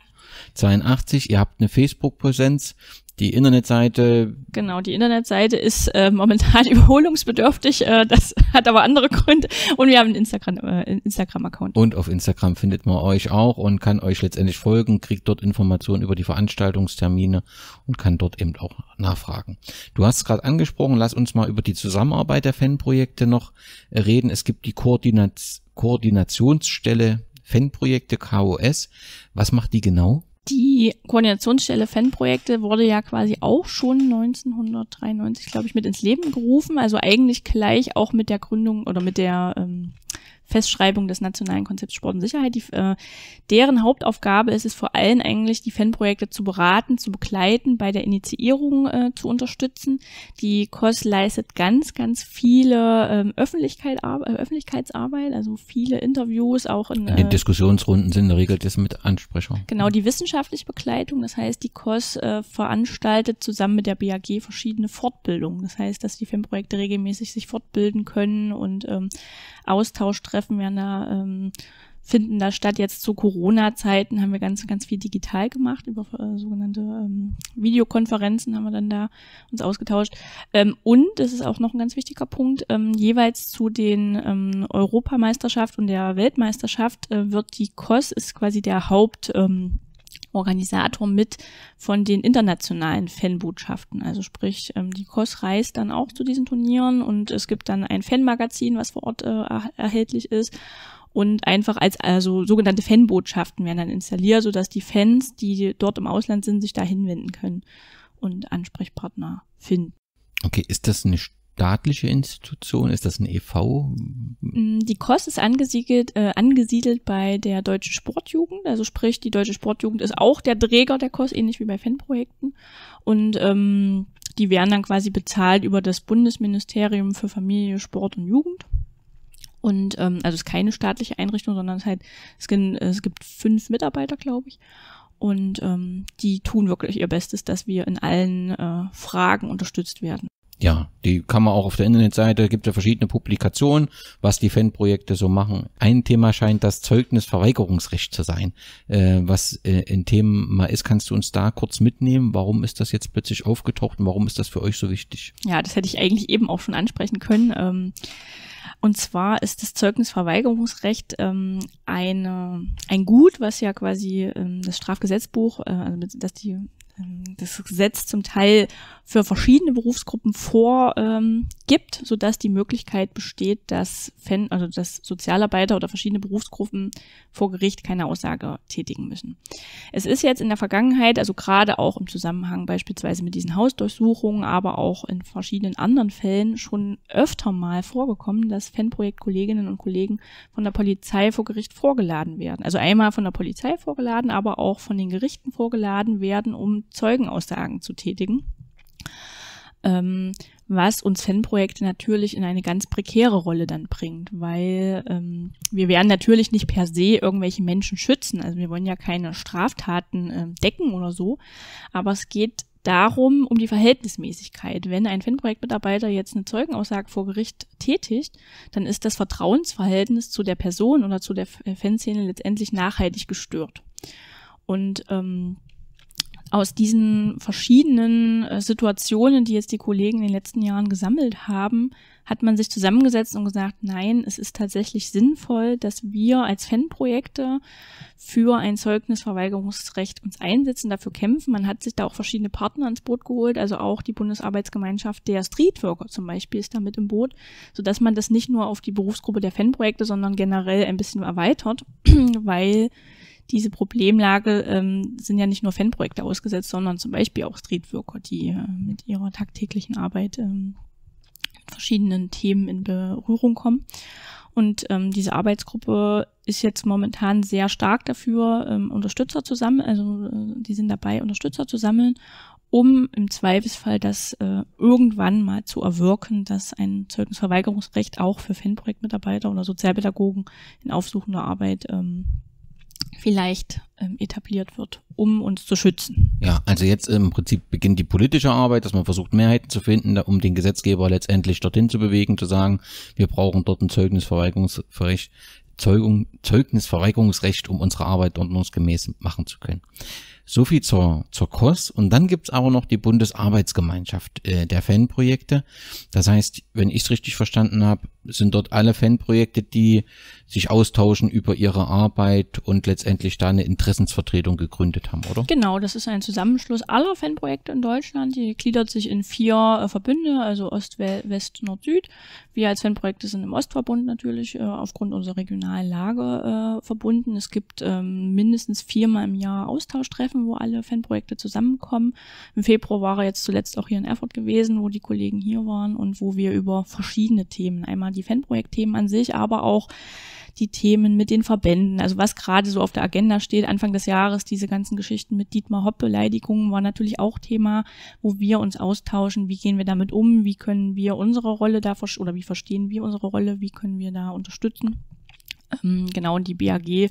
82. Ihr habt eine Facebook-Präsenz. Die Internetseite. Genau, die Internetseite ist äh, momentan überholungsbedürftig. Äh, das hat aber andere Gründe. Und wir haben einen äh, Instagram-Account. Äh, Instagram -Account. und auf Instagram findet man euch auch und kann euch letztendlich folgen, kriegt dort Informationen über die Veranstaltungstermine und kann dort eben auch nachfragen. Du hast es gerade angesprochen, lass uns mal über die Zusammenarbeit der Fanprojekte noch reden. Es gibt die Koordinat Koordinationsstelle Fanprojekte KOS. Was macht die genau? Die Koordinationsstelle Fanprojekte wurde ja quasi auch schon 1993, glaube ich, mit ins Leben gerufen. Also eigentlich gleich auch mit der Gründung oder mit der ähm, Festschreibung des Nationalen Konzepts Sport und Sicherheit. Die, äh, deren Hauptaufgabe ist es vor allem eigentlich, die Fanprojekte zu beraten, zu begleiten, bei der Initiierung äh, zu unterstützen. Die COS leistet ganz, ganz viele ähm, Öffentlichkeit, äh, Öffentlichkeitsarbeit, also viele Interviews auch in, in den äh, Diskussionsrunden sind in der Regel das mit Ansprechung. Genau, die wissenschaftliche Begleitung, das heißt, die COS äh, veranstaltet zusammen mit der BAG verschiedene Fortbildungen. Das heißt, dass die Fanprojekte regelmäßig sich fortbilden können und ähm, Austauschtreffen werden da, ähm, finden da statt. Jetzt zu Corona-Zeiten haben wir ganz, ganz viel digital gemacht, über äh, sogenannte ähm, Videokonferenzen haben wir dann da uns ausgetauscht. Ähm, und, das ist auch noch ein ganz wichtiger Punkt, ähm, jeweils zu den ähm, Europameisterschaft und der Weltmeisterschaft äh, wird die COS, ist quasi der Haupt, ähm, Organisator mit von den internationalen Fanbotschaften. Also sprich, ähm, die COS reist dann auch zu diesen Turnieren und es gibt dann ein Fanmagazin, was vor Ort äh, erhältlich ist. Und einfach als also sogenannte Fanbotschaften werden dann installiert, sodass die Fans, die dort im Ausland sind, sich da hinwenden können und Ansprechpartner finden. Okay, ist das eine staatliche Institution? Ist das ein EV? Mm, die KOS ist angesiedelt, äh, angesiedelt bei der Deutschen Sportjugend. Also sprich, die Deutsche Sportjugend ist auch der Träger der KOS, ähnlich wie bei Fanprojekten. Und ähm, die werden dann quasi bezahlt über das Bundesministerium für Familie, Sport und Jugend. Und ähm, also es ist keine staatliche Einrichtung, sondern es, halt, es, es gibt fünf Mitarbeiter, glaube ich. Und ähm, die tun wirklich ihr Bestes, dass wir in allen äh, Fragen unterstützt werden ja, die kann man auch auf der Internetseite, gibt ja verschiedene Publikationen, was die Fanprojekte so machen. Ein Thema scheint das Zeugnisverweigerungsrecht zu sein. Äh, was äh, in Themen mal ist, kannst du uns da kurz mitnehmen? Warum ist das jetzt plötzlich aufgetaucht und warum ist das für euch so wichtig? Ja, das hätte ich eigentlich eben auch schon ansprechen können. Ähm und zwar ist das Zeugnisverweigerungsrecht ähm, eine, ein Gut, was ja quasi ähm, das Strafgesetzbuch, äh, also dass die ähm, das Gesetz zum Teil für verschiedene Berufsgruppen vorgibt, ähm, sodass die Möglichkeit besteht, dass, Fan, also dass Sozialarbeiter oder verschiedene Berufsgruppen vor Gericht keine Aussage tätigen müssen. Es ist jetzt in der Vergangenheit, also gerade auch im Zusammenhang beispielsweise mit diesen Hausdurchsuchungen, aber auch in verschiedenen anderen Fällen schon öfter mal vorgekommen, dass Fanprojektkolleginnen und Kollegen von der Polizei vor Gericht vorgeladen werden. Also einmal von der Polizei vorgeladen, aber auch von den Gerichten vorgeladen werden, um Zeugenaussagen zu tätigen ähm, was uns Fanprojekte natürlich in eine ganz prekäre Rolle dann bringt, weil ähm, wir werden natürlich nicht per se irgendwelche Menschen schützen, also wir wollen ja keine Straftaten äh, decken oder so, aber es geht darum, um die Verhältnismäßigkeit. Wenn ein Fanprojektmitarbeiter jetzt eine Zeugenaussage vor Gericht tätigt, dann ist das Vertrauensverhältnis zu der Person oder zu der Fanszene letztendlich nachhaltig gestört. Und ähm, aus diesen verschiedenen äh, Situationen, die jetzt die Kollegen in den letzten Jahren gesammelt haben, hat man sich zusammengesetzt und gesagt, nein, es ist tatsächlich sinnvoll, dass wir als Fanprojekte für ein Zeugnisverweigerungsrecht uns einsetzen, dafür kämpfen. Man hat sich da auch verschiedene Partner ins Boot geholt, also auch die Bundesarbeitsgemeinschaft der Streetworker zum Beispiel ist da mit im Boot, sodass man das nicht nur auf die Berufsgruppe der Fanprojekte, sondern generell ein bisschen erweitert, weil diese Problemlage ähm, sind ja nicht nur Fanprojekte ausgesetzt, sondern zum Beispiel auch Streetworker, die äh, mit ihrer tagtäglichen Arbeit ähm, mit verschiedenen Themen in Berührung kommen. Und ähm, diese Arbeitsgruppe ist jetzt momentan sehr stark dafür, ähm, Unterstützer zu sammeln, also äh, die sind dabei, Unterstützer zu sammeln, um im Zweifelsfall das äh, irgendwann mal zu erwirken, dass ein Zeugnisverweigerungsrecht auch für Fanprojektmitarbeiter oder Sozialpädagogen in aufsuchender Arbeit ähm, vielleicht ähm, etabliert wird, um uns zu schützen. Ja, also jetzt ähm, im Prinzip beginnt die politische Arbeit, dass man versucht, Mehrheiten zu finden, um den Gesetzgeber letztendlich dorthin zu bewegen, zu sagen, wir brauchen dort ein Zeugnisverweigerungsrecht, Zeugung, Zeugnisverweigerungsrecht, um unsere Arbeit ordnungsgemäß machen zu können. So viel zur, zur KOS. Und dann gibt's aber noch die Bundesarbeitsgemeinschaft äh, der Fanprojekte. Das heißt, wenn ich's richtig verstanden habe, sind dort alle Fanprojekte, die sich austauschen über ihre Arbeit und letztendlich da eine Interessensvertretung gegründet haben, oder? Genau, das ist ein Zusammenschluss aller Fanprojekte in Deutschland. Die gliedert sich in vier äh, Verbünde, also Ost, West, Nord, Süd. Wir als Fanprojekte sind im Ostverbund natürlich äh, aufgrund unserer regionalen Lage äh, verbunden. Es gibt ähm, mindestens viermal im Jahr Austauschtreffen, wo alle Fanprojekte zusammenkommen. Im Februar war er jetzt zuletzt auch hier in Erfurt gewesen, wo die Kollegen hier waren und wo wir über verschiedene Themen einmal die Fanprojektthemen an sich, aber auch die Themen mit den Verbänden, also was gerade so auf der Agenda steht, Anfang des Jahres, diese ganzen Geschichten mit Dietmar Hopp, Beleidigungen war natürlich auch Thema, wo wir uns austauschen, wie gehen wir damit um, wie können wir unsere Rolle da, oder wie verstehen wir unsere Rolle, wie können wir da unterstützen. Ähm, genau, und die BAG äh,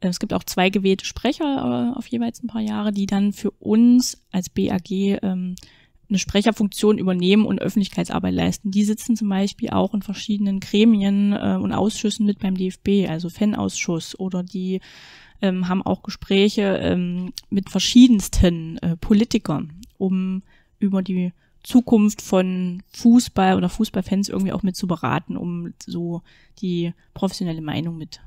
es gibt auch zwei gewählte Sprecher äh, auf jeweils ein paar Jahre, die dann für uns als BAG ähm, eine Sprecherfunktion übernehmen und Öffentlichkeitsarbeit leisten. Die sitzen zum Beispiel auch in verschiedenen Gremien äh, und Ausschüssen mit beim DFB, also Fanausschuss oder die ähm, haben auch Gespräche ähm, mit verschiedensten äh, Politikern, um über die Zukunft von Fußball oder Fußballfans irgendwie auch mit zu beraten, um so die professionelle Meinung mit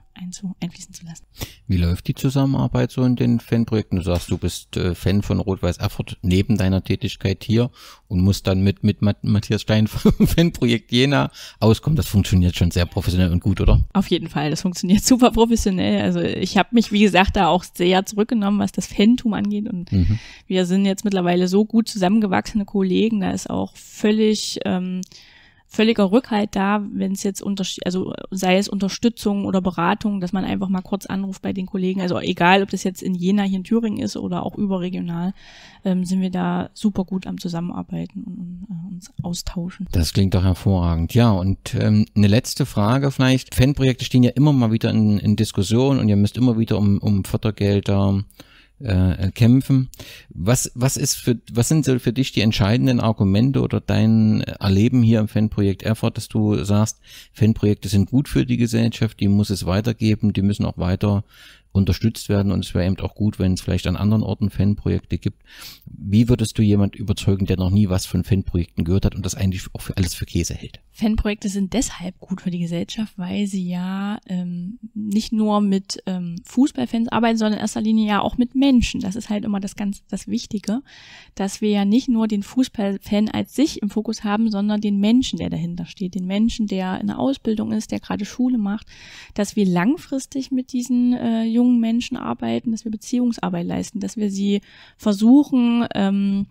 einfließen zu lassen. Wie läuft die Zusammenarbeit so in den Fanprojekten? Du sagst, du bist äh, Fan von Rot-Weiß Erfurt neben deiner Tätigkeit hier und musst dann mit, mit Matthias Stein vom Fanprojekt Jena auskommen. Das funktioniert schon sehr professionell und gut, oder? Auf jeden Fall, das funktioniert super professionell. Also ich habe mich, wie gesagt, da auch sehr zurückgenommen, was das Fantum angeht. Und mhm. wir sind jetzt mittlerweile so gut zusammengewachsene Kollegen, da ist auch völlig ähm, völliger Rückhalt da, wenn es jetzt also sei es Unterstützung oder Beratung, dass man einfach mal kurz anruft bei den Kollegen. Also egal, ob das jetzt in Jena hier in Thüringen ist oder auch überregional, ähm, sind wir da super gut am Zusammenarbeiten und, und äh, uns austauschen. Das klingt doch hervorragend. Ja, und ähm, eine letzte Frage vielleicht. Fanprojekte stehen ja immer mal wieder in, in Diskussion und ihr müsst immer wieder um, um Fördergelder äh, kämpfen. Was, was, ist für, was sind so für dich die entscheidenden Argumente oder dein Erleben hier im Fanprojekt Erfurt, dass du sagst, Fanprojekte sind gut für die Gesellschaft, die muss es weitergeben, die müssen auch weiter unterstützt werden und es wäre eben auch gut, wenn es vielleicht an anderen Orten Fanprojekte gibt. Wie würdest du jemand überzeugen, der noch nie was von Fanprojekten gehört hat und das eigentlich auch für alles für Käse hält? Fanprojekte sind deshalb gut für die Gesellschaft, weil sie ja ähm, nicht nur mit ähm, Fußballfans arbeiten, sondern in erster Linie ja auch mit Menschen. Das ist halt immer das ganz das Wichtige, dass wir ja nicht nur den Fußballfan als sich im Fokus haben, sondern den Menschen, der dahinter steht, den Menschen, der in der Ausbildung ist, der gerade Schule macht, dass wir langfristig mit diesen äh, jungen jungen Menschen arbeiten, dass wir Beziehungsarbeit leisten, dass wir sie versuchen, ähm,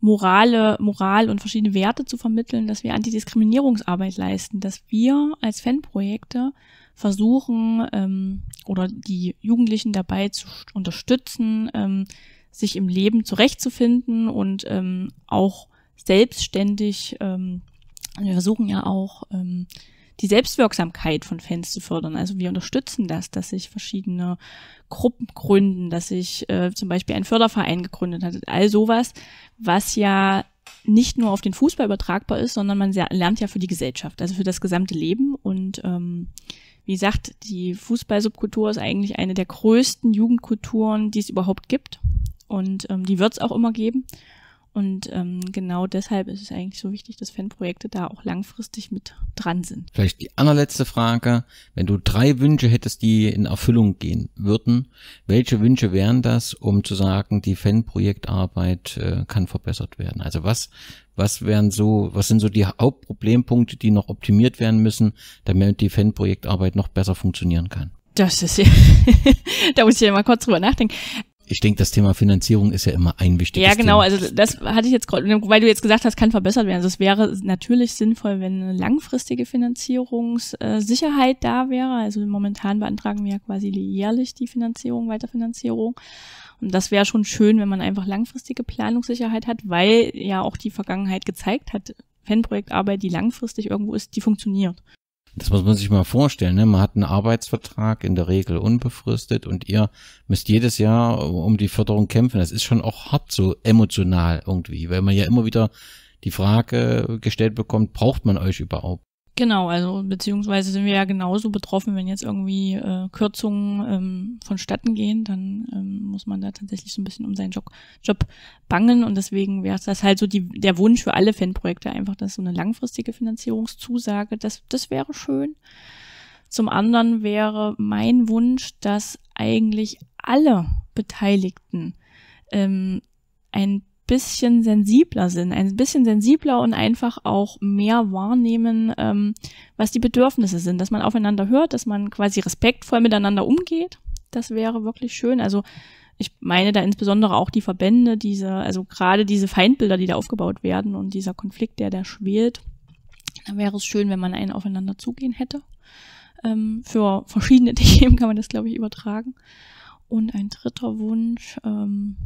Morale, Moral und verschiedene Werte zu vermitteln, dass wir Antidiskriminierungsarbeit leisten, dass wir als Fanprojekte versuchen ähm, oder die Jugendlichen dabei zu unterstützen, ähm, sich im Leben zurechtzufinden und ähm, auch selbstständig, ähm, wir versuchen ja auch ähm, die Selbstwirksamkeit von Fans zu fördern. Also wir unterstützen das, dass sich verschiedene Gruppen gründen, dass sich äh, zum Beispiel ein Förderverein gegründet hat. All sowas, was ja nicht nur auf den Fußball übertragbar ist, sondern man lernt ja für die Gesellschaft, also für das gesamte Leben. Und ähm, wie gesagt, die Fußballsubkultur ist eigentlich eine der größten Jugendkulturen, die es überhaupt gibt. Und ähm, die wird es auch immer geben. Und ähm, genau deshalb ist es eigentlich so wichtig, dass Fanprojekte da auch langfristig mit dran sind. Vielleicht die allerletzte Frage. Wenn du drei Wünsche hättest, die in Erfüllung gehen würden, welche Wünsche wären das, um zu sagen, die Fanprojektarbeit äh, kann verbessert werden? Also was, was wären so, was sind so die Hauptproblempunkte, die noch optimiert werden müssen, damit die Fanprojektarbeit noch besser funktionieren kann? Das ist ja, da muss ich ja mal kurz drüber nachdenken ich denke, das Thema Finanzierung ist ja immer ein wichtiges Thema. Ja, genau. Thema. Also das hatte ich jetzt gerade, weil du jetzt gesagt hast, kann verbessert werden. Also es wäre natürlich sinnvoll, wenn eine langfristige Finanzierungssicherheit da wäre. Also momentan beantragen wir ja quasi jährlich die Finanzierung, Weiterfinanzierung. Und das wäre schon schön, wenn man einfach langfristige Planungssicherheit hat, weil ja auch die Vergangenheit gezeigt hat, Fanprojektarbeit, die langfristig irgendwo ist, die funktioniert. Das muss man sich mal vorstellen. Ne? Man hat einen Arbeitsvertrag, in der Regel unbefristet, und ihr müsst jedes Jahr um die Förderung kämpfen. Das ist schon auch hart so emotional irgendwie, weil man ja immer wieder die Frage gestellt bekommt, braucht man euch überhaupt? Genau, also beziehungsweise sind wir ja genauso betroffen, wenn jetzt irgendwie äh, Kürzungen ähm, vonstatten gehen, dann ähm, muss man da tatsächlich so ein bisschen um seinen Job, Job bangen und deswegen wäre das halt so die, der Wunsch für alle Fanprojekte einfach, dass so eine langfristige Finanzierungszusage, das, das wäre schön. Zum anderen wäre mein Wunsch, dass eigentlich alle Beteiligten ähm, ein bisschen sensibler sind, ein bisschen sensibler und einfach auch mehr wahrnehmen, ähm, was die Bedürfnisse sind, dass man aufeinander hört, dass man quasi respektvoll miteinander umgeht. Das wäre wirklich schön. Also ich meine da insbesondere auch die Verbände, diese, also gerade diese Feindbilder, die da aufgebaut werden und dieser Konflikt, der da schwelt. Da wäre es schön, wenn man einen aufeinander zugehen hätte. Ähm, für verschiedene Themen kann man das, glaube ich, übertragen. Und ein dritter Wunsch, ähm,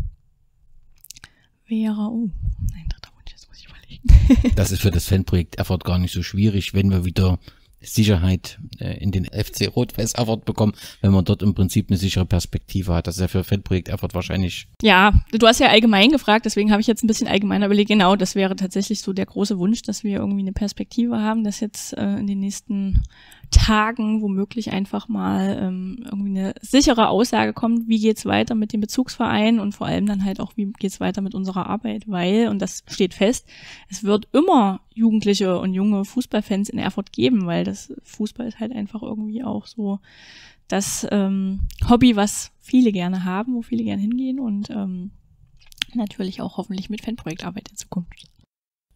wäre, oh, nein, dritter Wunsch, das muss ich überlegen. das ist für das Fanprojekt Erfurt gar nicht so schwierig, wenn wir wieder Sicherheit äh, in den FC Rot-Weiß Erfurt bekommen, wenn man dort im Prinzip eine sichere Perspektive hat. Das ist ja für Fanprojekt Erfurt wahrscheinlich. Ja, du hast ja allgemein gefragt, deswegen habe ich jetzt ein bisschen allgemeiner überlegt. Genau, das wäre tatsächlich so der große Wunsch, dass wir irgendwie eine Perspektive haben, dass jetzt äh, in den nächsten Tagen womöglich einfach mal ähm, irgendwie eine sichere Aussage kommt, wie geht's weiter mit dem Bezugsverein und vor allem dann halt auch, wie geht's weiter mit unserer Arbeit, weil, und das steht fest, es wird immer Jugendliche und junge Fußballfans in Erfurt geben, weil das Fußball ist halt einfach irgendwie auch so das ähm, Hobby, was viele gerne haben, wo viele gerne hingehen und ähm, natürlich auch hoffentlich mit Fanprojektarbeit in Zukunft.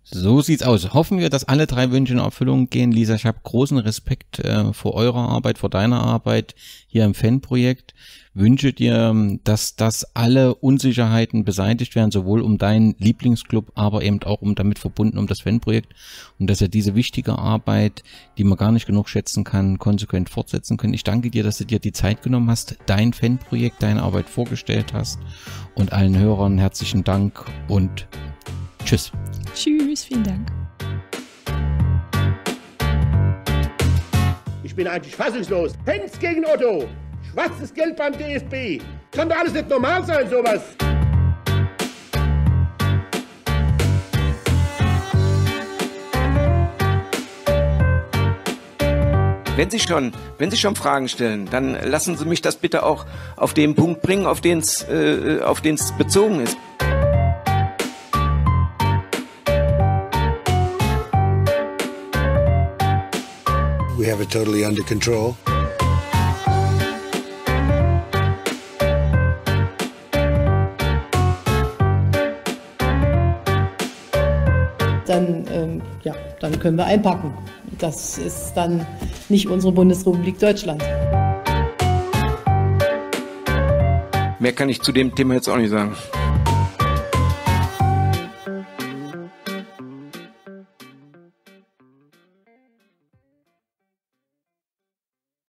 So sieht's aus. Hoffen wir, dass alle drei Wünsche in Erfüllung gehen. Lisa, ich habe großen Respekt äh, vor eurer Arbeit, vor deiner Arbeit hier im Fanprojekt. Wünsche dir, ähm, dass dass alle Unsicherheiten beseitigt werden, sowohl um deinen Lieblingsclub, aber eben auch um damit verbunden um das Fanprojekt und dass ihr diese wichtige Arbeit, die man gar nicht genug schätzen kann, konsequent fortsetzen könnt. Ich danke dir, dass du dir die Zeit genommen hast, dein Fanprojekt, deine Arbeit vorgestellt hast und allen Hörern herzlichen Dank und Tschüss. Tschüss, vielen Dank. Ich bin eigentlich fassungslos. Hens gegen Otto. Schwarzes Geld beim DSB. Kann doch alles nicht normal sein, sowas. Wenn Sie schon, wenn Sie schon Fragen stellen, dann lassen Sie mich das bitte auch auf den Punkt bringen, auf den es äh, bezogen ist. we have it totally under control. Dann, ähm, ja, dann können wir einpacken. Das ist dann nicht unsere Bundesrepublik Deutschland. Mehr kann ich zu dem Thema jetzt auch nicht sagen.